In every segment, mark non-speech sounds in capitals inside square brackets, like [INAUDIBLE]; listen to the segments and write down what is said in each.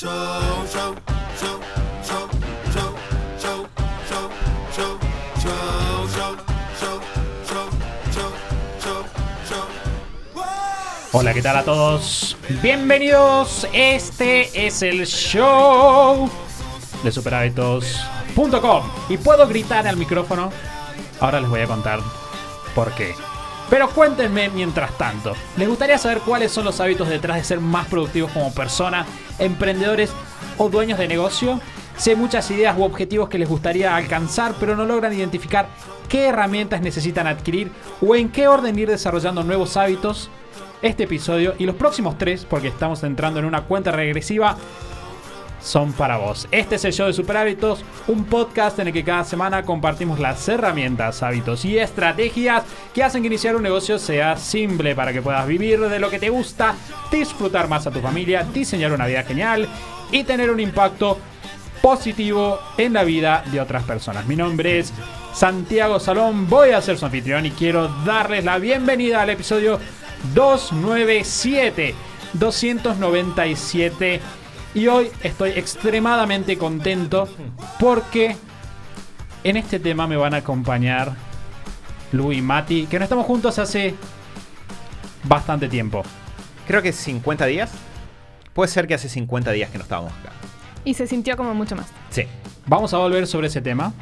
Hola, ¿qué tal a todos? Bienvenidos, este es el show de superhábitos.com y puedo gritar al micrófono. Ahora les voy a contar por qué. Pero cuéntenme mientras tanto, ¿les gustaría saber cuáles son los hábitos detrás de ser más productivos como persona, emprendedores o dueños de negocio? Sé muchas ideas u objetivos que les gustaría alcanzar, pero no logran identificar qué herramientas necesitan adquirir o en qué orden ir desarrollando nuevos hábitos. Este episodio y los próximos tres, porque estamos entrando en una cuenta regresiva, son para vos. Este es el show de Super Hábitos, un podcast en el que cada semana compartimos las herramientas, hábitos y estrategias que hacen que iniciar un negocio sea simple para que puedas vivir de lo que te gusta, disfrutar más a tu familia, diseñar una vida genial y tener un impacto positivo en la vida de otras personas. Mi nombre es Santiago Salón, voy a ser su anfitrión y quiero darles la bienvenida al episodio 297. 297 y hoy estoy extremadamente contento porque en este tema me van a acompañar Lu y Mati, que no estamos juntos hace bastante tiempo. Creo que 50 días. Puede ser que hace 50 días que no estábamos acá. Y se sintió como mucho más. Sí. Vamos a volver sobre ese tema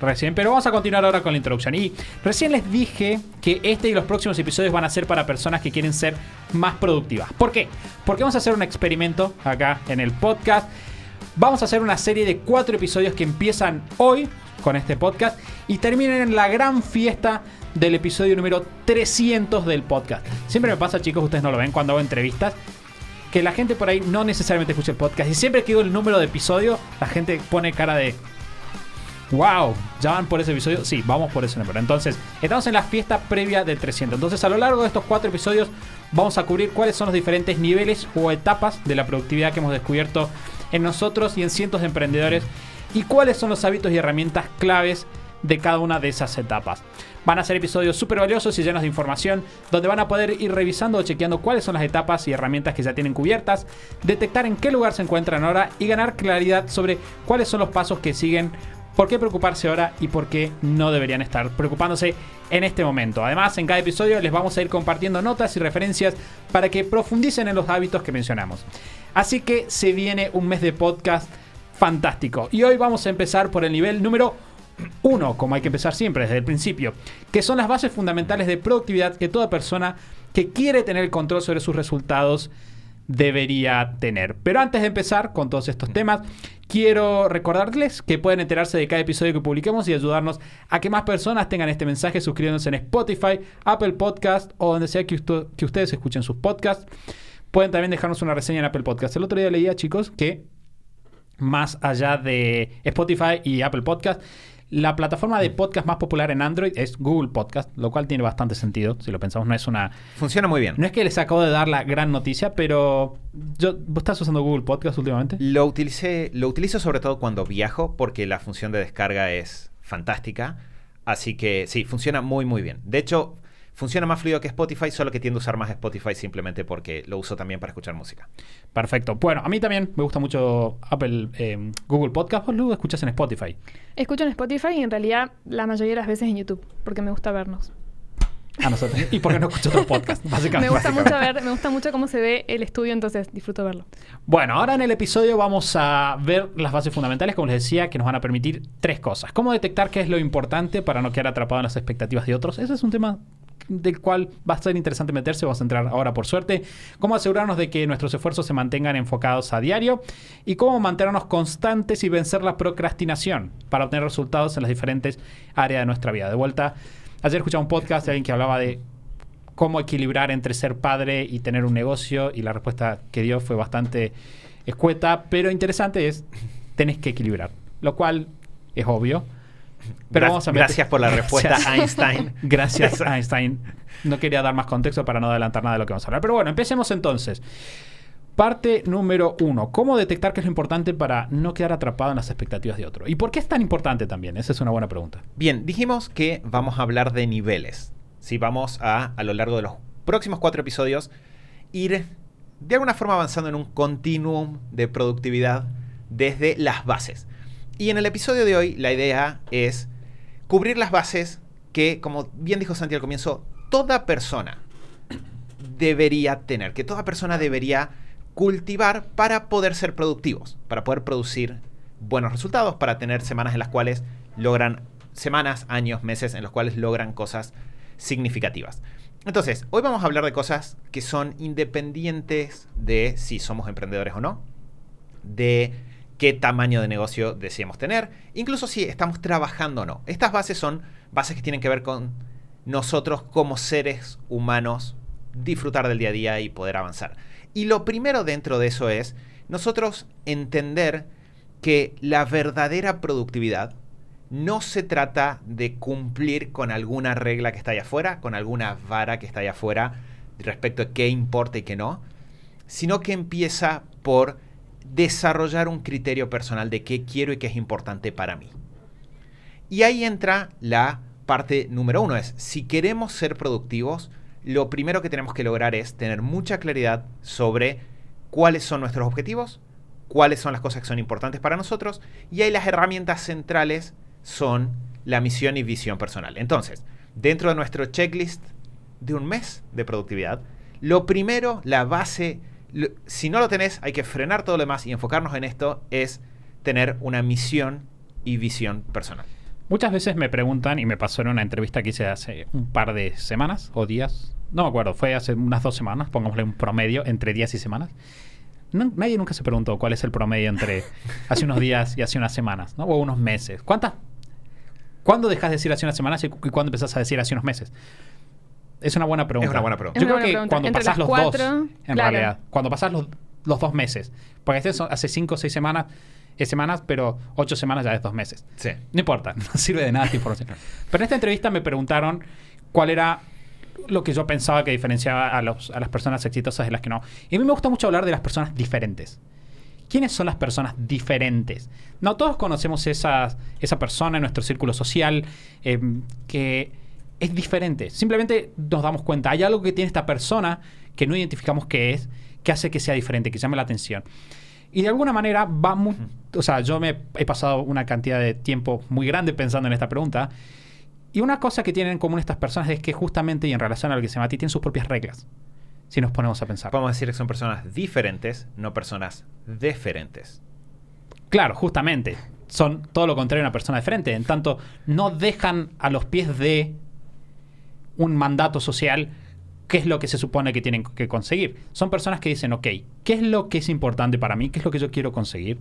recién, pero vamos a continuar ahora con la introducción. Y recién les dije que este y los próximos episodios van a ser para personas que quieren ser más productivas. ¿Por qué? Porque vamos a hacer un experimento acá en el podcast. Vamos a hacer una serie de cuatro episodios que empiezan hoy con este podcast y terminan en la gran fiesta del episodio número 300 del podcast. Siempre me pasa, chicos, ustedes no lo ven cuando hago entrevistas, que la gente por ahí no necesariamente escucha el podcast y siempre que digo el número de episodio, la gente pone cara de Wow, ¿ya van por ese episodio? Sí, vamos por ese número. Entonces, estamos en la fiesta previa del 300. Entonces, a lo largo de estos cuatro episodios, vamos a cubrir cuáles son los diferentes niveles o etapas de la productividad que hemos descubierto en nosotros y en cientos de emprendedores y cuáles son los hábitos y herramientas claves de cada una de esas etapas. Van a ser episodios súper valiosos y llenos de información, donde van a poder ir revisando o chequeando cuáles son las etapas y herramientas que ya tienen cubiertas, detectar en qué lugar se encuentran ahora y ganar claridad sobre cuáles son los pasos que siguen ¿Por qué preocuparse ahora y por qué no deberían estar preocupándose en este momento? Además, en cada episodio les vamos a ir compartiendo notas y referencias para que profundicen en los hábitos que mencionamos. Así que se viene un mes de podcast fantástico. Y hoy vamos a empezar por el nivel número uno, como hay que empezar siempre desde el principio, que son las bases fundamentales de productividad que toda persona que quiere tener el control sobre sus resultados debería tener. Pero antes de empezar con todos estos temas, quiero recordarles que pueden enterarse de cada episodio que publiquemos y ayudarnos a que más personas tengan este mensaje suscribiéndose en Spotify, Apple Podcast o donde sea que, ustedes escuchen sus podcasts. Pueden también dejarnos una reseña en Apple Podcast. El otro día leía, chicos, que más allá de Spotify y Apple Podcast, la plataforma de mm. podcast más popular en Android es Google Podcast, lo cual tiene bastante sentido, si lo pensamos, no es una... Funciona muy bien. No es que les acabo de dar la gran noticia, pero yo, ¿vos estás usando Google Podcast últimamente? Lo, utilicé, lo utilizo sobre todo cuando viajo, porque la función de descarga es fantástica. Así que sí, funciona muy, muy bien. De hecho, Funciona más fluido que Spotify, solo que tiendo a usar más Spotify simplemente porque lo uso también para escuchar música. Perfecto. Bueno, a mí también me gusta mucho Apple, em, Google Podcast. ¿Vos lo escuchas en Spotify? Escucho en Spotify y en realidad la mayoría de las veces en YouTube, porque me gusta vernos. A nosotros. y porque no escucho otros podcasts, [LAUGHS] básicamente. Me gusta, Mucho ver, me gusta mucho cómo se ve el estudio, entonces disfruto verlo. Bueno, ahora en el episodio vamos a ver las bases fundamentales, como les decía, que nos van a permitir tres cosas. Cómo detectar qué es lo importante para no quedar atrapado en las expectativas de otros. Ese es un tema del cual va a ser interesante meterse, vamos a entrar ahora por suerte, cómo asegurarnos de que nuestros esfuerzos se mantengan enfocados a diario y cómo mantenernos constantes y vencer la procrastinación para obtener resultados en las diferentes áreas de nuestra vida. De vuelta, ayer escuchaba un podcast de alguien que hablaba de cómo equilibrar entre ser padre y tener un negocio y la respuesta que dio fue bastante escueta, pero interesante es, tenés que equilibrar, lo cual es obvio, pero Gracias por la [LAUGHS] respuesta, Einstein. [LAUGHS] Gracias, Einstein. No quería dar más contexto para no adelantar nada de lo que vamos a hablar. Pero bueno, empecemos entonces. Parte número uno, cómo detectar qué es lo importante para no quedar atrapado en las expectativas de otro. ¿Y por qué es tan importante también? Esa es una buena pregunta. Bien, dijimos que vamos a hablar de niveles. Si vamos a, a lo largo de los próximos cuatro episodios, ir de alguna forma avanzando en un continuum de productividad desde las bases. Y en el episodio de hoy la idea es cubrir las bases que, como bien dijo Santi al comienzo, toda persona debería tener, que toda persona debería cultivar para poder ser productivos, para poder producir buenos resultados, para tener semanas en las cuales logran, semanas, años, meses en los cuales logran cosas significativas. Entonces, hoy vamos a hablar de cosas que son independientes de si somos emprendedores o no, de qué tamaño de negocio deseamos tener, incluso si estamos trabajando o no. Estas bases son bases que tienen que ver con nosotros como seres humanos disfrutar del día a día y poder avanzar. Y lo primero dentro de eso es nosotros entender que la verdadera productividad no se trata de cumplir con alguna regla que está allá afuera, con alguna vara que está allá afuera respecto a qué importa y qué no, sino que empieza por desarrollar un criterio personal de qué quiero y qué es importante para mí. Y ahí entra la parte número uno, es si queremos ser productivos, lo primero que tenemos que lograr es tener mucha claridad sobre cuáles son nuestros objetivos, cuáles son las cosas que son importantes para nosotros, y ahí las herramientas centrales son la misión y visión personal. Entonces, dentro de nuestro checklist de un mes de productividad, lo primero, la base si no lo tenés, hay que frenar todo lo demás y enfocarnos en esto, es tener una misión y visión personal. Muchas veces me preguntan, y me pasó en una entrevista que hice hace un par de semanas o días, no me acuerdo, fue hace unas dos semanas, pongámosle un promedio entre días y semanas. nadie nunca se preguntó cuál es el promedio entre [LAUGHS] hace unos días y hace unas semanas, ¿no? O unos meses. ¿Cuántas? ¿Cuándo dejas de decir hace unas semanas y, y cuándo empezás a decir hace unos meses? Es una buena pregunta. Es una buena pregunta. Yo creo que cuando los dos, en realidad, cuando pasas los, dos meses, porque este hace cinco o seis semanas, es semanas, pero ocho semanas ya es dos meses. Sí. No importa, [LAUGHS] no sirve de nada esta información. pero en esta entrevista me preguntaron cuál era lo que yo pensaba que diferenciaba a, las personas exitosas de las que no. Y a mí me gusta mucho hablar de las personas diferentes. ¿Quiénes son las personas diferentes? No todos conocemos esa persona en nuestro círculo social em, que es diferente. Simplemente nos damos cuenta, hay algo que tiene esta persona que no identificamos qué es, que hace que sea diferente, que llame la atención. Y de alguna manera vamos, o sea, yo me he pasado una cantidad de tiempo muy grande pensando en esta pregunta. Y una cosa que tienen en común estas personas es que justamente y en relación a lo que se llama a ti, tienen sus propias reglas. Si nos ponemos a pensar. vamos a decir que son personas diferentes, no personas diferentes Claro, justamente. Son todo lo contrario a una persona diferente. En tanto, no dejan a los pies de un mandato social, qué es lo que se supone que tienen que conseguir. Son personas que dicen, ok, ¿qué es lo que es importante para mí? ¿Qué es lo que yo quiero conseguir?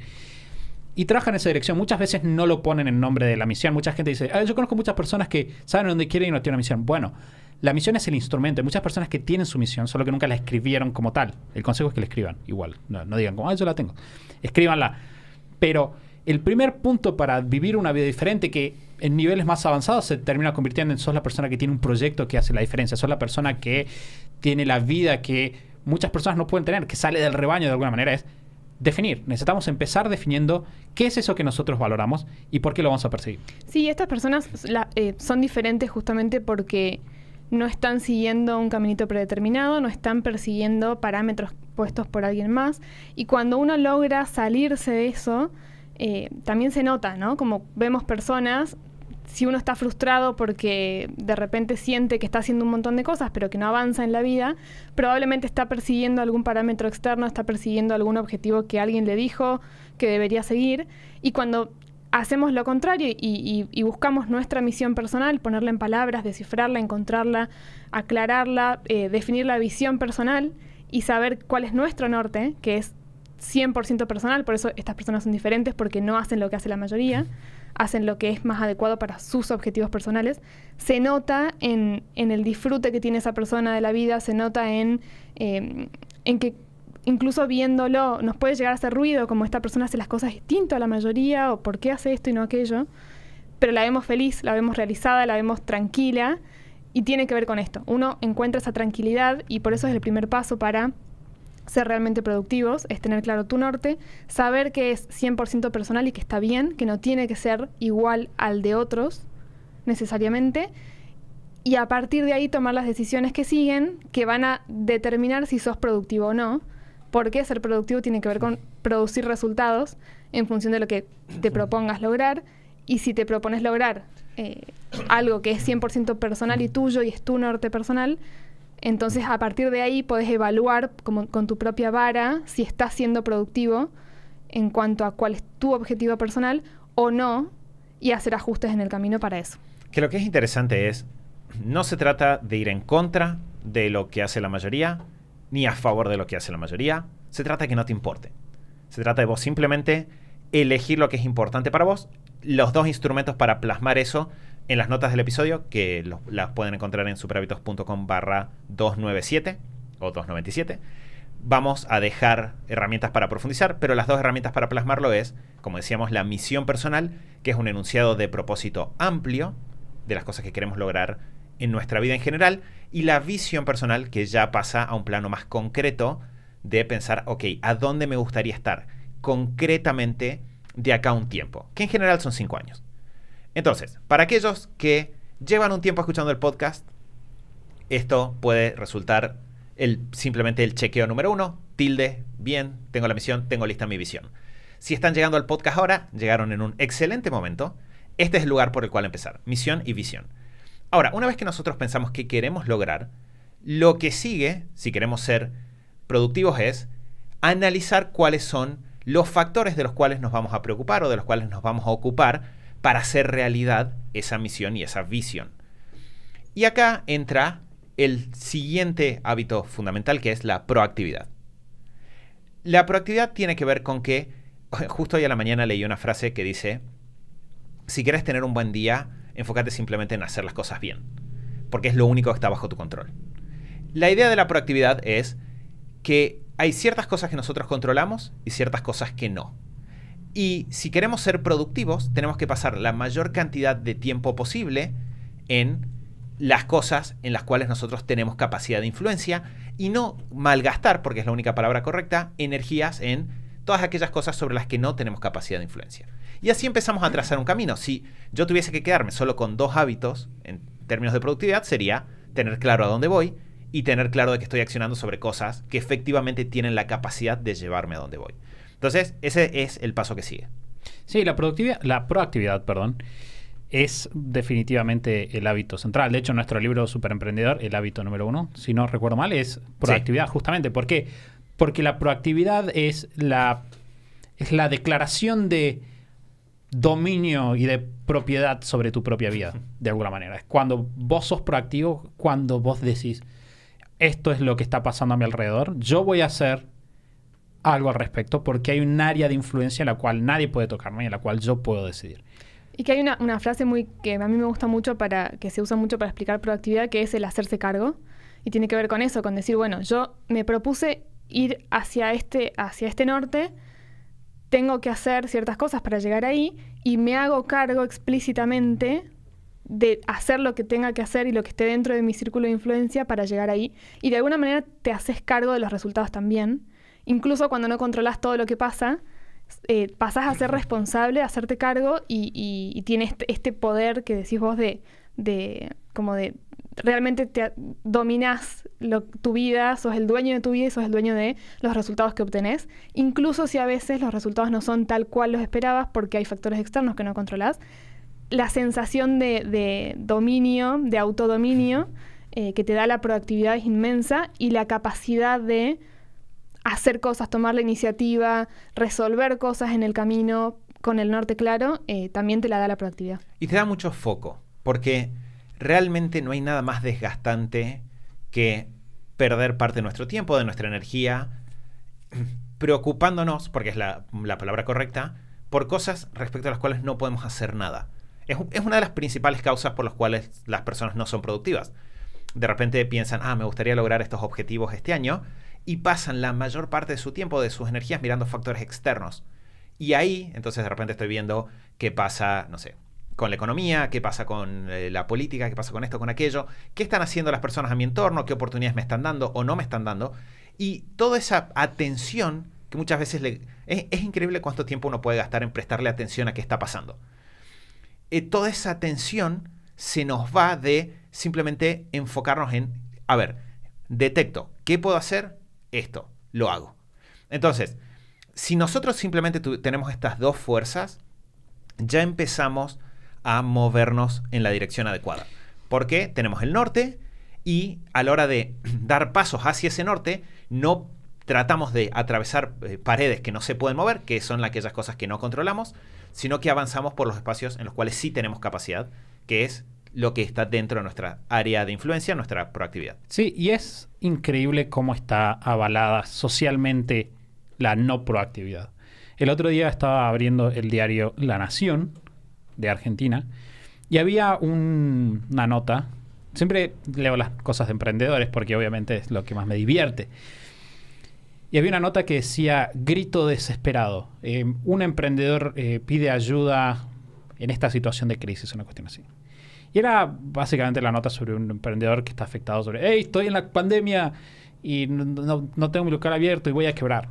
Y trabajan en esa dirección. Muchas veces no lo ponen en nombre de la misión. Mucha gente dice, ah, yo conozco muchas personas que saben dónde quieren y no tienen una misión. Bueno, la misión es el instrumento. Hay muchas personas que tienen su misión, solo que nunca la escribieron como tal. El consejo es que la escriban, igual. No, digan como, ah, yo la tengo. Escríbanla. Pero el primer punto para vivir una vida diferente que en niveles más avanzados se termina convirtiendo en sos la persona que tiene un proyecto que hace la diferencia, sos la persona que tiene la vida que muchas personas no pueden tener, que sale del rebaño de alguna manera, es definir. Necesitamos empezar definiendo qué es eso que nosotros valoramos y por qué lo vamos a perseguir. Sí, estas personas eh, son diferentes justamente porque no están siguiendo un caminito predeterminado, no están persiguiendo parámetros puestos por alguien más y cuando uno logra salirse de eso, eh, también se nota, ¿no? Como vemos personas, si uno está frustrado porque de repente siente que está haciendo un montón de cosas, pero que no avanza en la vida, probablemente está persiguiendo algún parámetro externo, está persiguiendo algún objetivo que alguien le dijo que debería seguir. Y cuando hacemos lo contrario y, buscamos nuestra misión personal, ponerla en palabras, descifrarla, encontrarla, aclararla, eh, definir la visión personal y saber cuál es nuestro norte, que es 100% personal, por eso estas personas son diferentes, porque no hacen lo que hace la mayoría, hacen lo que es más adecuado para sus objetivos personales. Se nota en, el disfrute que tiene esa persona de la vida, se nota en, eh, en que incluso viéndolo nos puede llegar a hacer ruido, como esta persona hace las cosas distinto a la mayoría, o por qué hace esto y no aquello, pero la vemos feliz, la vemos realizada, la vemos tranquila, y tiene que ver con esto. Uno encuentra esa tranquilidad y por eso es el primer paso para ser realmente productivos es tener claro tu norte, saber que es 100% personal y que está bien, que no tiene que ser igual al de otros necesariamente, y a partir de ahí tomar las decisiones que siguen, que van a determinar si sos productivo o no, porque ser productivo tiene que ver con producir resultados en función de lo que te propongas lograr, y si te propones lograr eh, algo que es 100% personal y tuyo y es tu norte personal, entonces, a partir de ahí podés evaluar con tu propia vara si estás siendo productivo en cuanto a cuál es tu objetivo personal o no y hacer ajustes en el camino para eso. Que lo que es interesante es, no se trata de ir en contra de lo que hace la mayoría, ni a favor de lo que hace la mayoría, se trata de que no te importe. Se trata de vos simplemente elegir lo que es importante para vos, los dos instrumentos para plasmar eso en las notas del episodio, que las pueden encontrar en superhábitos.com barra 297 o 297. Vamos a dejar herramientas para profundizar, pero las dos herramientas para plasmarlo es, como decíamos, la misión personal, que es un enunciado de propósito amplio de las cosas que queremos lograr en nuestra vida en general, y la visión personal, que ya pasa a un plano más concreto de pensar, ok, ¿a dónde me gustaría estar concretamente de acá a un tiempo? Que en general son cinco años. Entonces, para aquellos que llevan un tiempo escuchando el podcast, esto puede resultar simplemente el chequeo número uno, tilde, bien, tengo la misión, tengo lista mi visión. Si están llegando al podcast ahora, llegaron en un excelente momento. Este es el lugar por el cual empezar, misión y visión. Ahora, una vez que nosotros pensamos qué queremos lograr, lo que sigue, si queremos ser productivos, es analizar cuáles son los factores de los cuales nos vamos a preocupar o de los cuales nos vamos a ocupar para hacer realidad esa misión y esa visión. Y acá entra el siguiente hábito fundamental que es la proactividad. La proactividad tiene que ver con que, [LAUGHS] justo hoy a la mañana leí una frase que dice, si quieres tener un buen día, enfócate simplemente en hacer las cosas bien, porque es lo único que está bajo tu control. La idea de la proactividad es que hay ciertas cosas que nosotros controlamos y ciertas cosas que no. Y si queremos ser productivos, tenemos que pasar la mayor cantidad de tiempo posible en las cosas en las cuales nosotros tenemos capacidad de influencia y no malgastar, porque es la única palabra correcta, energías en todas aquellas cosas sobre las que no tenemos capacidad de influencia. Y así empezamos a trazar un camino. Si yo tuviese que quedarme solo con dos hábitos en términos de productividad, sería tener claro a dónde voy y tener claro de que estoy accionando sobre cosas que efectivamente tienen la capacidad de llevarme a donde voy. Entonces, ese es el paso que sigue. Sí, la productividad, la proactividad, perdón, es definitivamente el hábito central. De hecho, nuestro libro Superemprendedor, el hábito número uno, si no recuerdo mal, es proactividad, justamente. ¿Por qué? Porque la proactividad es la, es la declaración de dominio y de propiedad sobre tu propia vida, de alguna manera. Es cuando vos sos proactivo, cuando vos decís, esto es lo que está pasando a mi alrededor, yo voy a hacer algo al respecto porque hay un área de influencia en la cual nadie puede tocarme y en la cual yo puedo decidir. Y que hay una, frase muy que a mí me gusta mucho para que se usa mucho para explicar proactividad que es el hacerse cargo y tiene que ver con eso, con decir, bueno, yo me propuse ir hacia este hacia este norte, tengo que hacer ciertas cosas para llegar ahí y me hago cargo explícitamente de hacer lo que tenga que hacer y lo que esté dentro de mi círculo de influencia para llegar ahí y de alguna manera te haces cargo de los resultados también incluso cuando no controlas todo lo que pasa, pasas eh, pasás a ser responsable, a hacerte cargo y, tienes este, este, poder que decís vos de, como de realmente te dominás tu vida, sos el dueño de tu vida y sos el dueño de los resultados que obtenés, incluso si a veces los resultados no son tal cual los esperabas porque hay factores externos que no controlás, la sensación de, dominio, de autodominio eh, que te da la productividad es inmensa y la capacidad de hacer cosas, tomar la iniciativa, resolver cosas en el camino con el norte claro, eh, también te la da la productividad. Y te da mucho foco, porque realmente no hay nada más desgastante que perder parte de nuestro tiempo, de nuestra energía, [CLEARS THROAT] preocupándonos, porque es la, palabra correcta, por cosas respecto a las cuales no podemos hacer nada. Es, es una de las principales causas por las cuales las personas no son productivas. De repente piensan, ah, me gustaría lograr estos objetivos este año, y pasan la mayor parte de su tiempo, de sus energías, mirando factores externos. Y ahí, entonces de repente estoy viendo qué pasa, no sé, con la economía, qué pasa con eh, la política, qué pasa con esto, con aquello, qué están haciendo las personas a mi entorno, qué oportunidades me están dando o no me están dando. Y toda esa atención que muchas veces es, increíble cuánto tiempo uno puede gastar en prestarle atención a qué está pasando. Eh, toda esa atención se nos va de simplemente enfocarnos en, a ver, detecto, ¿qué puedo hacer? esto, lo hago. Entonces, si nosotros simplemente tenemos estas dos fuerzas, ya empezamos a movernos en la dirección adecuada. Porque tenemos el norte y a la hora de [CLEARS THROAT] dar pasos hacia ese norte, no tratamos de atravesar eh, paredes que no se pueden mover, que son aquellas cosas que no controlamos, sino que avanzamos por los espacios en los cuales sí tenemos capacidad, que es lo que está dentro de nuestra área de influencia, nuestra proactividad. Sí, y es increíble cómo está avalada socialmente la no proactividad. El otro día estaba abriendo el diario La Nación de Argentina y había una nota. Siempre leo las cosas de emprendedores porque obviamente es lo que más me divierte. Y había una nota que decía grito desesperado. Eh, un emprendedor eh, pide ayuda en esta situación de crisis, una cuestión así. Y era básicamente la nota sobre un emprendedor que está afectado sobre, hey, estoy en la pandemia y no, tengo mi local abierto y voy a quebrar.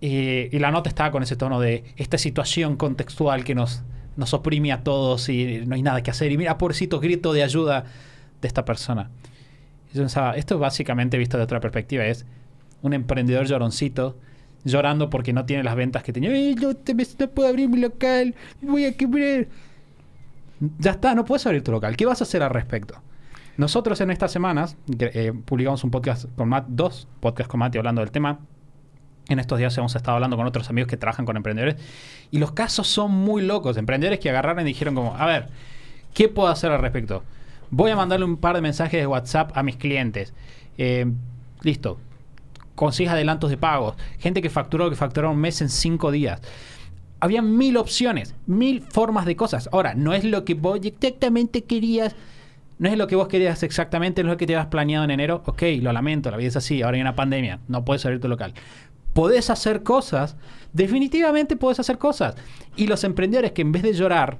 Y, la nota estaba con ese tono de esta situación contextual que nos, nos oprime a todos y no hay nada que hacer. Y mira, pobrecito grito de ayuda de esta persona. yo pensaba, esto básicamente visto de otra perspectiva es un emprendedor lloroncito llorando porque no tiene las ventas que tenía. Yo no puedo abrir mi local, voy a quebrar. Ya está, no puedes abrir tu local. ¿Qué vas a hacer al respecto? Nosotros en estas semanas eh, publicamos un podcast con Matt, dos podcasts con y hablando del tema. En estos días hemos estado hablando con otros amigos que trabajan con emprendedores y los casos son muy locos. Emprendedores que agarraron y dijeron como, a ver, ¿qué puedo hacer al respecto? Voy a mandarle un par de mensajes de WhatsApp a mis clientes. Eh, listo. Consigues adelantos de pagos. Gente que facturó, que facturó un mes en cinco días había mil opciones, mil formas de cosas. Ahora, no es lo que vos exactamente querías, no es lo que vos querías exactamente, no es lo que te habías planeado en enero. Ok, lo lamento, la vida es así, ahora hay una pandemia, no puedes abrir tu local. Podés hacer cosas, definitivamente podés hacer cosas. Y los emprendedores que en vez de llorar,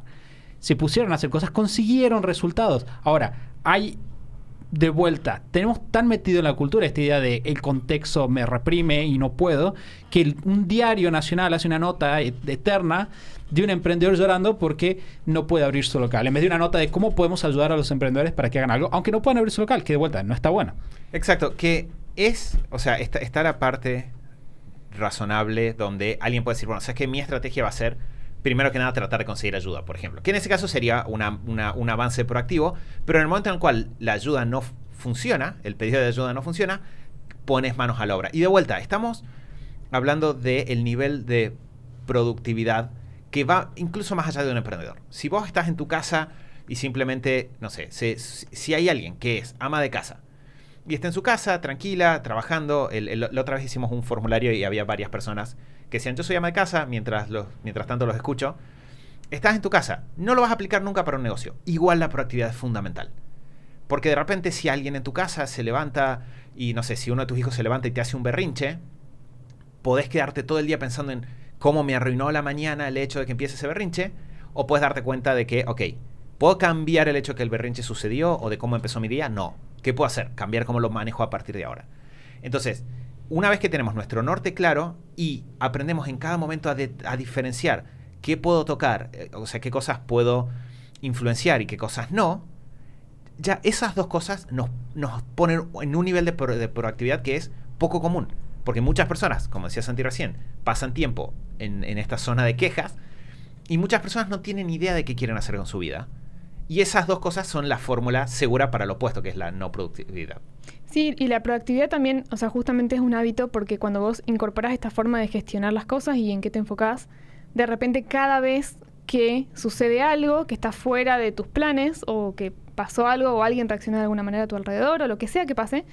se pusieron a hacer cosas, consiguieron resultados. Ahora, hay de vuelta, tenemos tan metido en la cultura esta idea de el contexto me reprime y no puedo, que un diario nacional hace una nota e, eterna de un emprendedor llorando porque no puede abrir su local. En vez de una nota de cómo podemos ayudar a los emprendedores para que hagan algo, aunque no puedan abrir su local, que de vuelta no está bueno. Exacto, que es, o sea, está, está la parte razonable donde alguien puede decir, bueno, ¿sabes que Mi estrategia va a ser primero que nada tratar de conseguir ayuda, por ejemplo. Que en ese caso sería un avance proactivo, pero en el momento en el cual la ayuda no funciona, el pedido de ayuda no funciona, pones manos a la obra. Y de vuelta, estamos hablando del nivel de productividad que va incluso más allá de un emprendedor. Si vos estás en tu casa y simplemente, no sé, si hay alguien que es ama de casa y está en su casa, tranquila, trabajando, la otra vez hicimos un formulario y había varias personas que sean yo soy ama de casa, mientras, los, mientras tanto los escucho, estás en tu casa, no lo vas a aplicar nunca para un negocio. Igual la proactividad es fundamental. Porque de repente si alguien en tu casa se levanta y no sé, si uno de tus hijos se levanta y te hace un berrinche, podés quedarte todo el día pensando en cómo me arruinó la mañana el hecho de que empiece ese berrinche, o puedes darte cuenta de que, ok, ¿puedo cambiar el hecho de que el berrinche sucedió o de cómo empezó mi día? No. ¿Qué puedo hacer? Cambiar cómo lo manejo a partir de ahora. Entonces, una vez que tenemos nuestro norte claro y aprendemos en cada momento a, diferenciar qué puedo tocar, eh, o sea, qué cosas puedo influenciar y qué cosas no, ya esas dos cosas nos, nos ponen en un nivel de, proactividad que es poco común. Porque muchas personas, como decía Santi recién, pasan tiempo en, en esta zona de quejas y muchas personas no tienen idea de qué quieren hacer con su vida. Y esas dos cosas son la fórmula segura para lo opuesto, que es la no productividad. Sí, y la proactividad también, o sea, justamente es un hábito porque cuando vos incorporás esta forma de gestionar las cosas y en qué te enfocás, de repente cada vez que sucede algo que está fuera de tus planes o que pasó algo o alguien reacciona de alguna manera a tu alrededor o lo que sea que pase,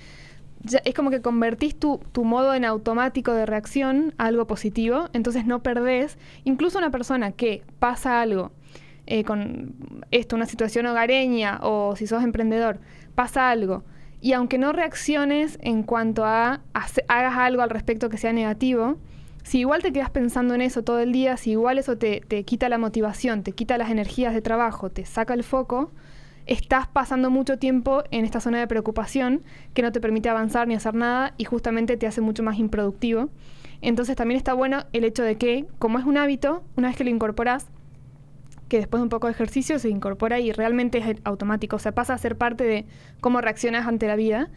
ya es como que convertís tu, tu, modo en automático de reacción a algo positivo, entonces no perdés, incluso una persona que pasa algo eh, con esto, una situación hogareña o si sos emprendedor, pasa algo y aunque no reacciones en cuanto a hagas algo al respecto que sea negativo, si igual te quedas pensando en eso todo el día, si igual eso te, te quita la motivación, te quita las energías de trabajo, te saca el foco, estás pasando mucho tiempo en esta zona de preocupación que no te permite avanzar ni hacer nada y justamente te hace mucho más improductivo. Entonces también está bueno el hecho de que, como es un hábito, una vez que lo incorporas, que después de un poco de ejercicio se incorpora y realmente es automático, o sea, pasa a ser parte de cómo reaccionas ante la vida.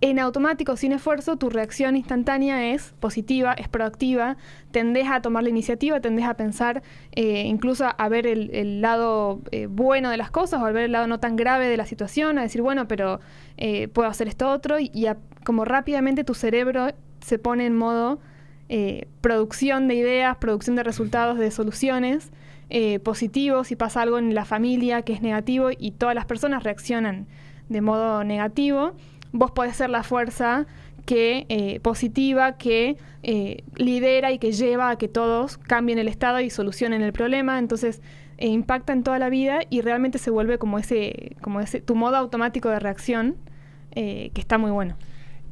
En automático, sin esfuerzo, tu reacción instantánea es positiva, es proactiva, tendés a tomar la iniciativa, tendés a pensar, eh, incluso a ver el, lado eh, bueno de las cosas o a ver el lado no tan grave de la situación, a decir, bueno, pero eh, puedo hacer esto otro, y, como rápidamente tu cerebro se pone en modo producción de ideas, producción de resultados, de soluciones eh, positivo, si pasa algo en la familia que es negativo y todas las personas reaccionan de modo negativo, vos podés ser la fuerza que eh, positiva que eh, lidera y que lleva a que todos cambien el estado y solucionen el problema. Entonces impacta en toda la vida y realmente se vuelve como ese, como ese tu modo automático de reacción que está muy bueno.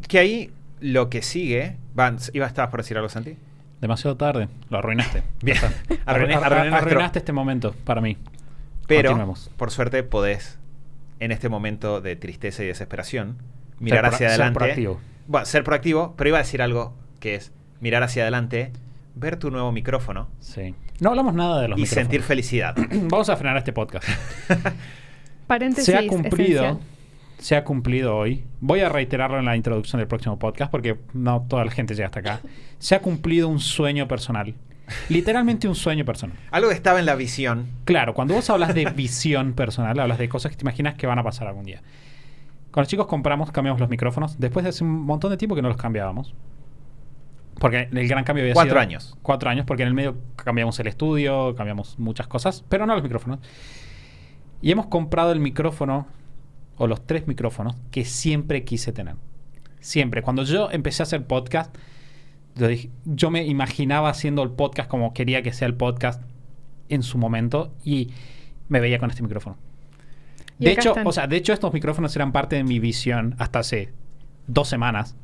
Que ahí lo que sigue, ¿Ibas iba a por decir algo, Santi demasiado tarde. Lo arruinaste. [LAUGHS] Bien. arruinaste este momento para mí. Pero, por suerte, podés, en este momento de tristeza y desesperación, mirar hacia adelante. Ser proactivo. Bueno, ser proactivo, pero iba a decir algo que es mirar hacia adelante, ver tu nuevo micrófono. Sí. No hablamos nada de los y micrófonos. Y sentir felicidad. [CLEARS THROAT] Vamos a frenar este podcast. [LAUGHS] Paréntesis. Se ha cumplido se ha cumplido hoy. Voy a reiterarlo en la introducción del próximo podcast porque no toda la gente llega hasta acá. [LAUGHS] Se ha cumplido un sueño personal. Literalmente un sueño personal. Algo que estaba en la visión. Claro, cuando vos hablas de visión personal, hablas de cosas que te imaginas que van a pasar algún día. Con los chicos compramos, cambiamos los micrófonos. Después de hace un montón de tiempo que no los cambiábamos. Porque el gran cambio había cuatro años. Cuatro años, porque en el medio cambiamos el estudio, cambiamos muchas cosas, pero no los micrófonos. Y hemos comprado el micrófono o los tres micrófonos que siempre quise tener. Siempre. Cuando yo empecé a hacer podcast, yo, me imaginaba haciendo el podcast como quería que sea el podcast en su momento y me veía con este micrófono. De hecho, o sea, de hecho estos micrófonos eran parte de mi visión hasta hace dos semanas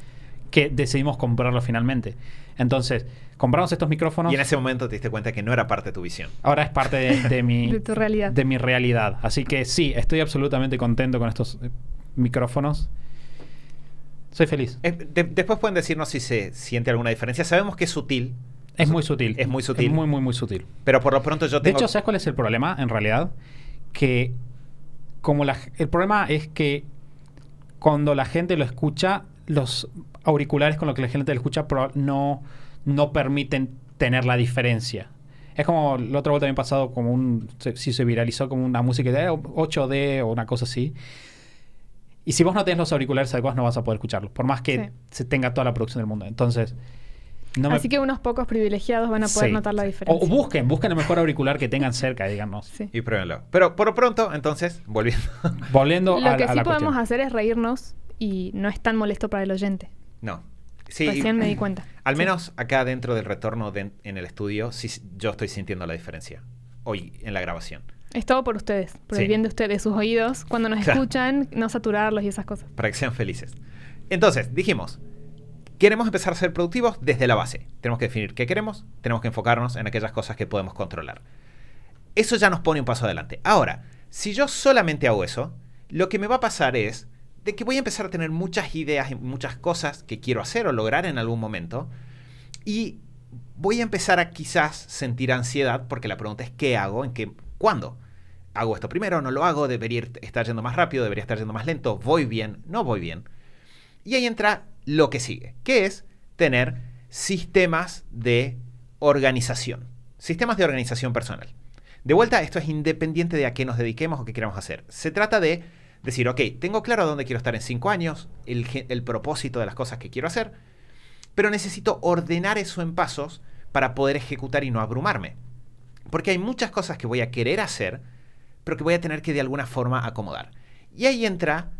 [LAUGHS] que decidimos comprarlo finalmente. Entonces, compramos estos micrófonos. Y en ese momento te diste cuenta que no era parte de tu visión. Ahora es parte de, mi, [LAUGHS] de tu realidad. de mi realidad. Así que sí, estoy absolutamente contento con estos eh, micrófonos. Soy feliz. Eh, después pueden decirnos si se siente alguna diferencia. Sabemos que es sutil. Es muy sutil. Es muy sutil. Es muy, muy, muy sutil. Pero por lo pronto yo tengo... De hecho, ¿sabes cuál es el problema en realidad? Que como la, el problema es que cuando la gente lo escucha, los auriculares con lo que la gente escucha no, no permiten tener la diferencia. Es como el otro vuelta también pasado, como un. si se viralizó como una música de 8D o una cosa así. Y si vos no tenés los auriculares adecuados, no vas a poder escucharlos, por más que se tenga toda la producción del mundo. Entonces. Así que unos pocos privilegiados van a poder notar la diferencia. O, busquen, busquen el mejor auricular que tengan cerca, digamos. Y pruébenlo. Pero por pronto, entonces, volviendo. volviendo Lo que sí podemos hacer es reírnos y no es tan molesto para el oyente. No. Sí, me di cuenta. Al menos acá dentro del retorno en el estudio, sí, yo estoy sintiendo la diferencia hoy en la grabación. Es todo por ustedes, por el bien de ustedes, sus oídos, cuando nos escuchan, no saturarlos y esas cosas. Para que sean felices. Entonces, dijimos, queremos empezar a ser productivos desde la base. Tenemos que definir qué queremos, tenemos que enfocarnos en aquellas cosas que podemos controlar. Eso ya nos pone un paso adelante. Ahora, si yo solamente hago eso, lo que me va a pasar es de que voy a empezar a tener muchas ideas y muchas cosas que quiero hacer o lograr en algún momento. Y voy a empezar a quizás sentir ansiedad porque la pregunta es ¿qué hago? ¿En qué? ¿Cuándo? ¿Hago esto primero? ¿No lo hago? ¿Debería estar yendo más rápido? ¿Debería estar yendo más lento? ¿Voy bien? ¿No voy bien? Y ahí entra lo que sigue, que es tener sistemas de organización. Sistemas de organización personal. De vuelta, esto es independiente de a qué nos dediquemos o qué queramos hacer. Se trata de decir, ok, tengo claro dónde quiero estar en cinco años, el, propósito de las cosas que quiero hacer, pero necesito ordenar eso en pasos para poder ejecutar y no abrumarme. Porque hay muchas cosas que voy a querer hacer, pero que voy a tener que de alguna forma acomodar. Y ahí entra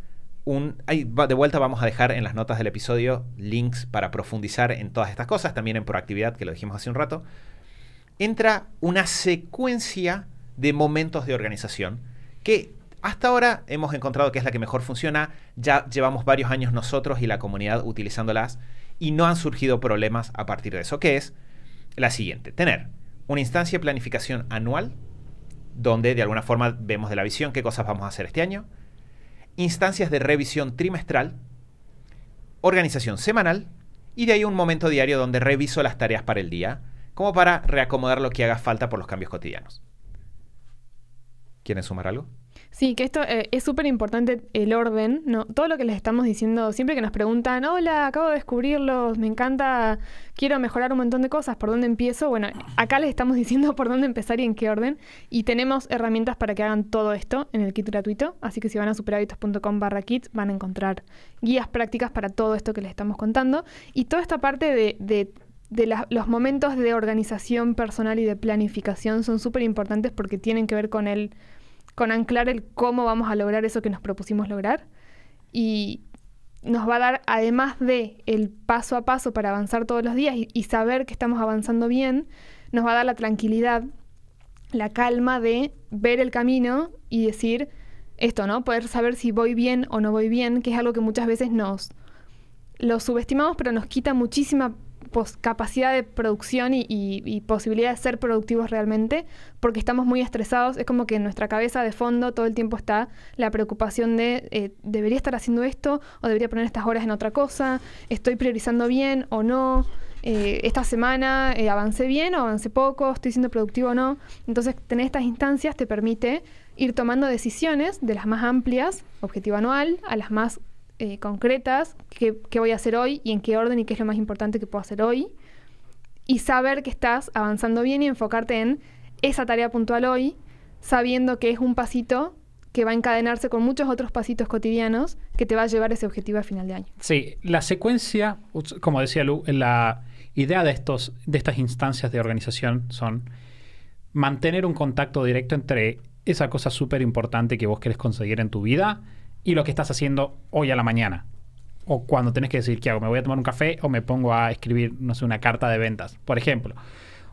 un... de vuelta vamos a dejar en las notas del episodio links para profundizar en todas estas cosas, también en proactividad, que lo dijimos hace un rato. Entra una secuencia de momentos de organización que hasta ahora hemos encontrado que es la que mejor funciona, ya llevamos varios años nosotros y la comunidad utilizándolas y no han surgido problemas a partir de eso, que es la siguiente, tener una instancia de planificación anual, donde de alguna forma vemos de la visión qué cosas vamos a hacer este año, instancias de revisión trimestral, organización semanal y de ahí un momento diario donde reviso las tareas para el día, como para reacomodar lo que haga falta por los cambios cotidianos. ¿Quieren sumar algo? Sí, que esto eh, es súper importante el orden, ¿no? Todo lo que les estamos diciendo, siempre que nos preguntan, hola, acabo de descubrirlos, me encanta, quiero mejorar un montón de cosas, ¿por dónde empiezo? Bueno, acá les estamos [LAUGHS] diciendo por dónde empezar y en qué orden. Y tenemos herramientas para que hagan todo esto en el kit gratuito, así que si van a superhábitos.com barra kit van a encontrar guías prácticas para todo esto que les estamos contando. Y toda esta parte de, los momentos de organización personal y de planificación son súper importantes porque tienen que ver con el con anclar el cómo vamos a lograr eso que nos propusimos lograr. Y nos va a dar, además de el paso a paso para avanzar todos los días y, saber que estamos avanzando bien, nos va a dar la tranquilidad, la calma de ver el camino y decir esto, ¿no? Poder saber si voy bien o no voy bien, que es algo que muchas veces nos lo subestimamos, pero nos quita muchísima capacidad de producción y, posibilidad de ser productivos realmente, porque estamos muy estresados, es como que en nuestra cabeza de fondo todo el tiempo está la preocupación de eh, debería estar haciendo esto o debería poner estas horas en otra cosa, estoy priorizando bien o no, eh, esta semana avance eh, avancé bien o avancé poco, estoy siendo productivo o no. Entonces tener estas instancias te permite ir tomando decisiones de las más amplias, objetivo anual, a las más eh, concretas, qué, qué, voy a hacer hoy y en qué orden y qué es lo más importante que puedo hacer hoy. Y saber que estás avanzando bien y enfocarte en esa tarea puntual hoy, sabiendo que es un pasito que va a encadenarse con muchos otros pasitos cotidianos que te va a llevar ese objetivo a final de año. Sí, la secuencia, como decía Lu, eh, la idea de, estos, de estas instancias de organización son mantener un contacto directo entre esa cosa súper importante que vos querés conseguir en tu vida y lo que estás haciendo hoy a la mañana. O cuando tenés que decir, ¿qué hago? ¿Me voy a tomar un café o me pongo a escribir, no sé, una carta de ventas, por ejemplo?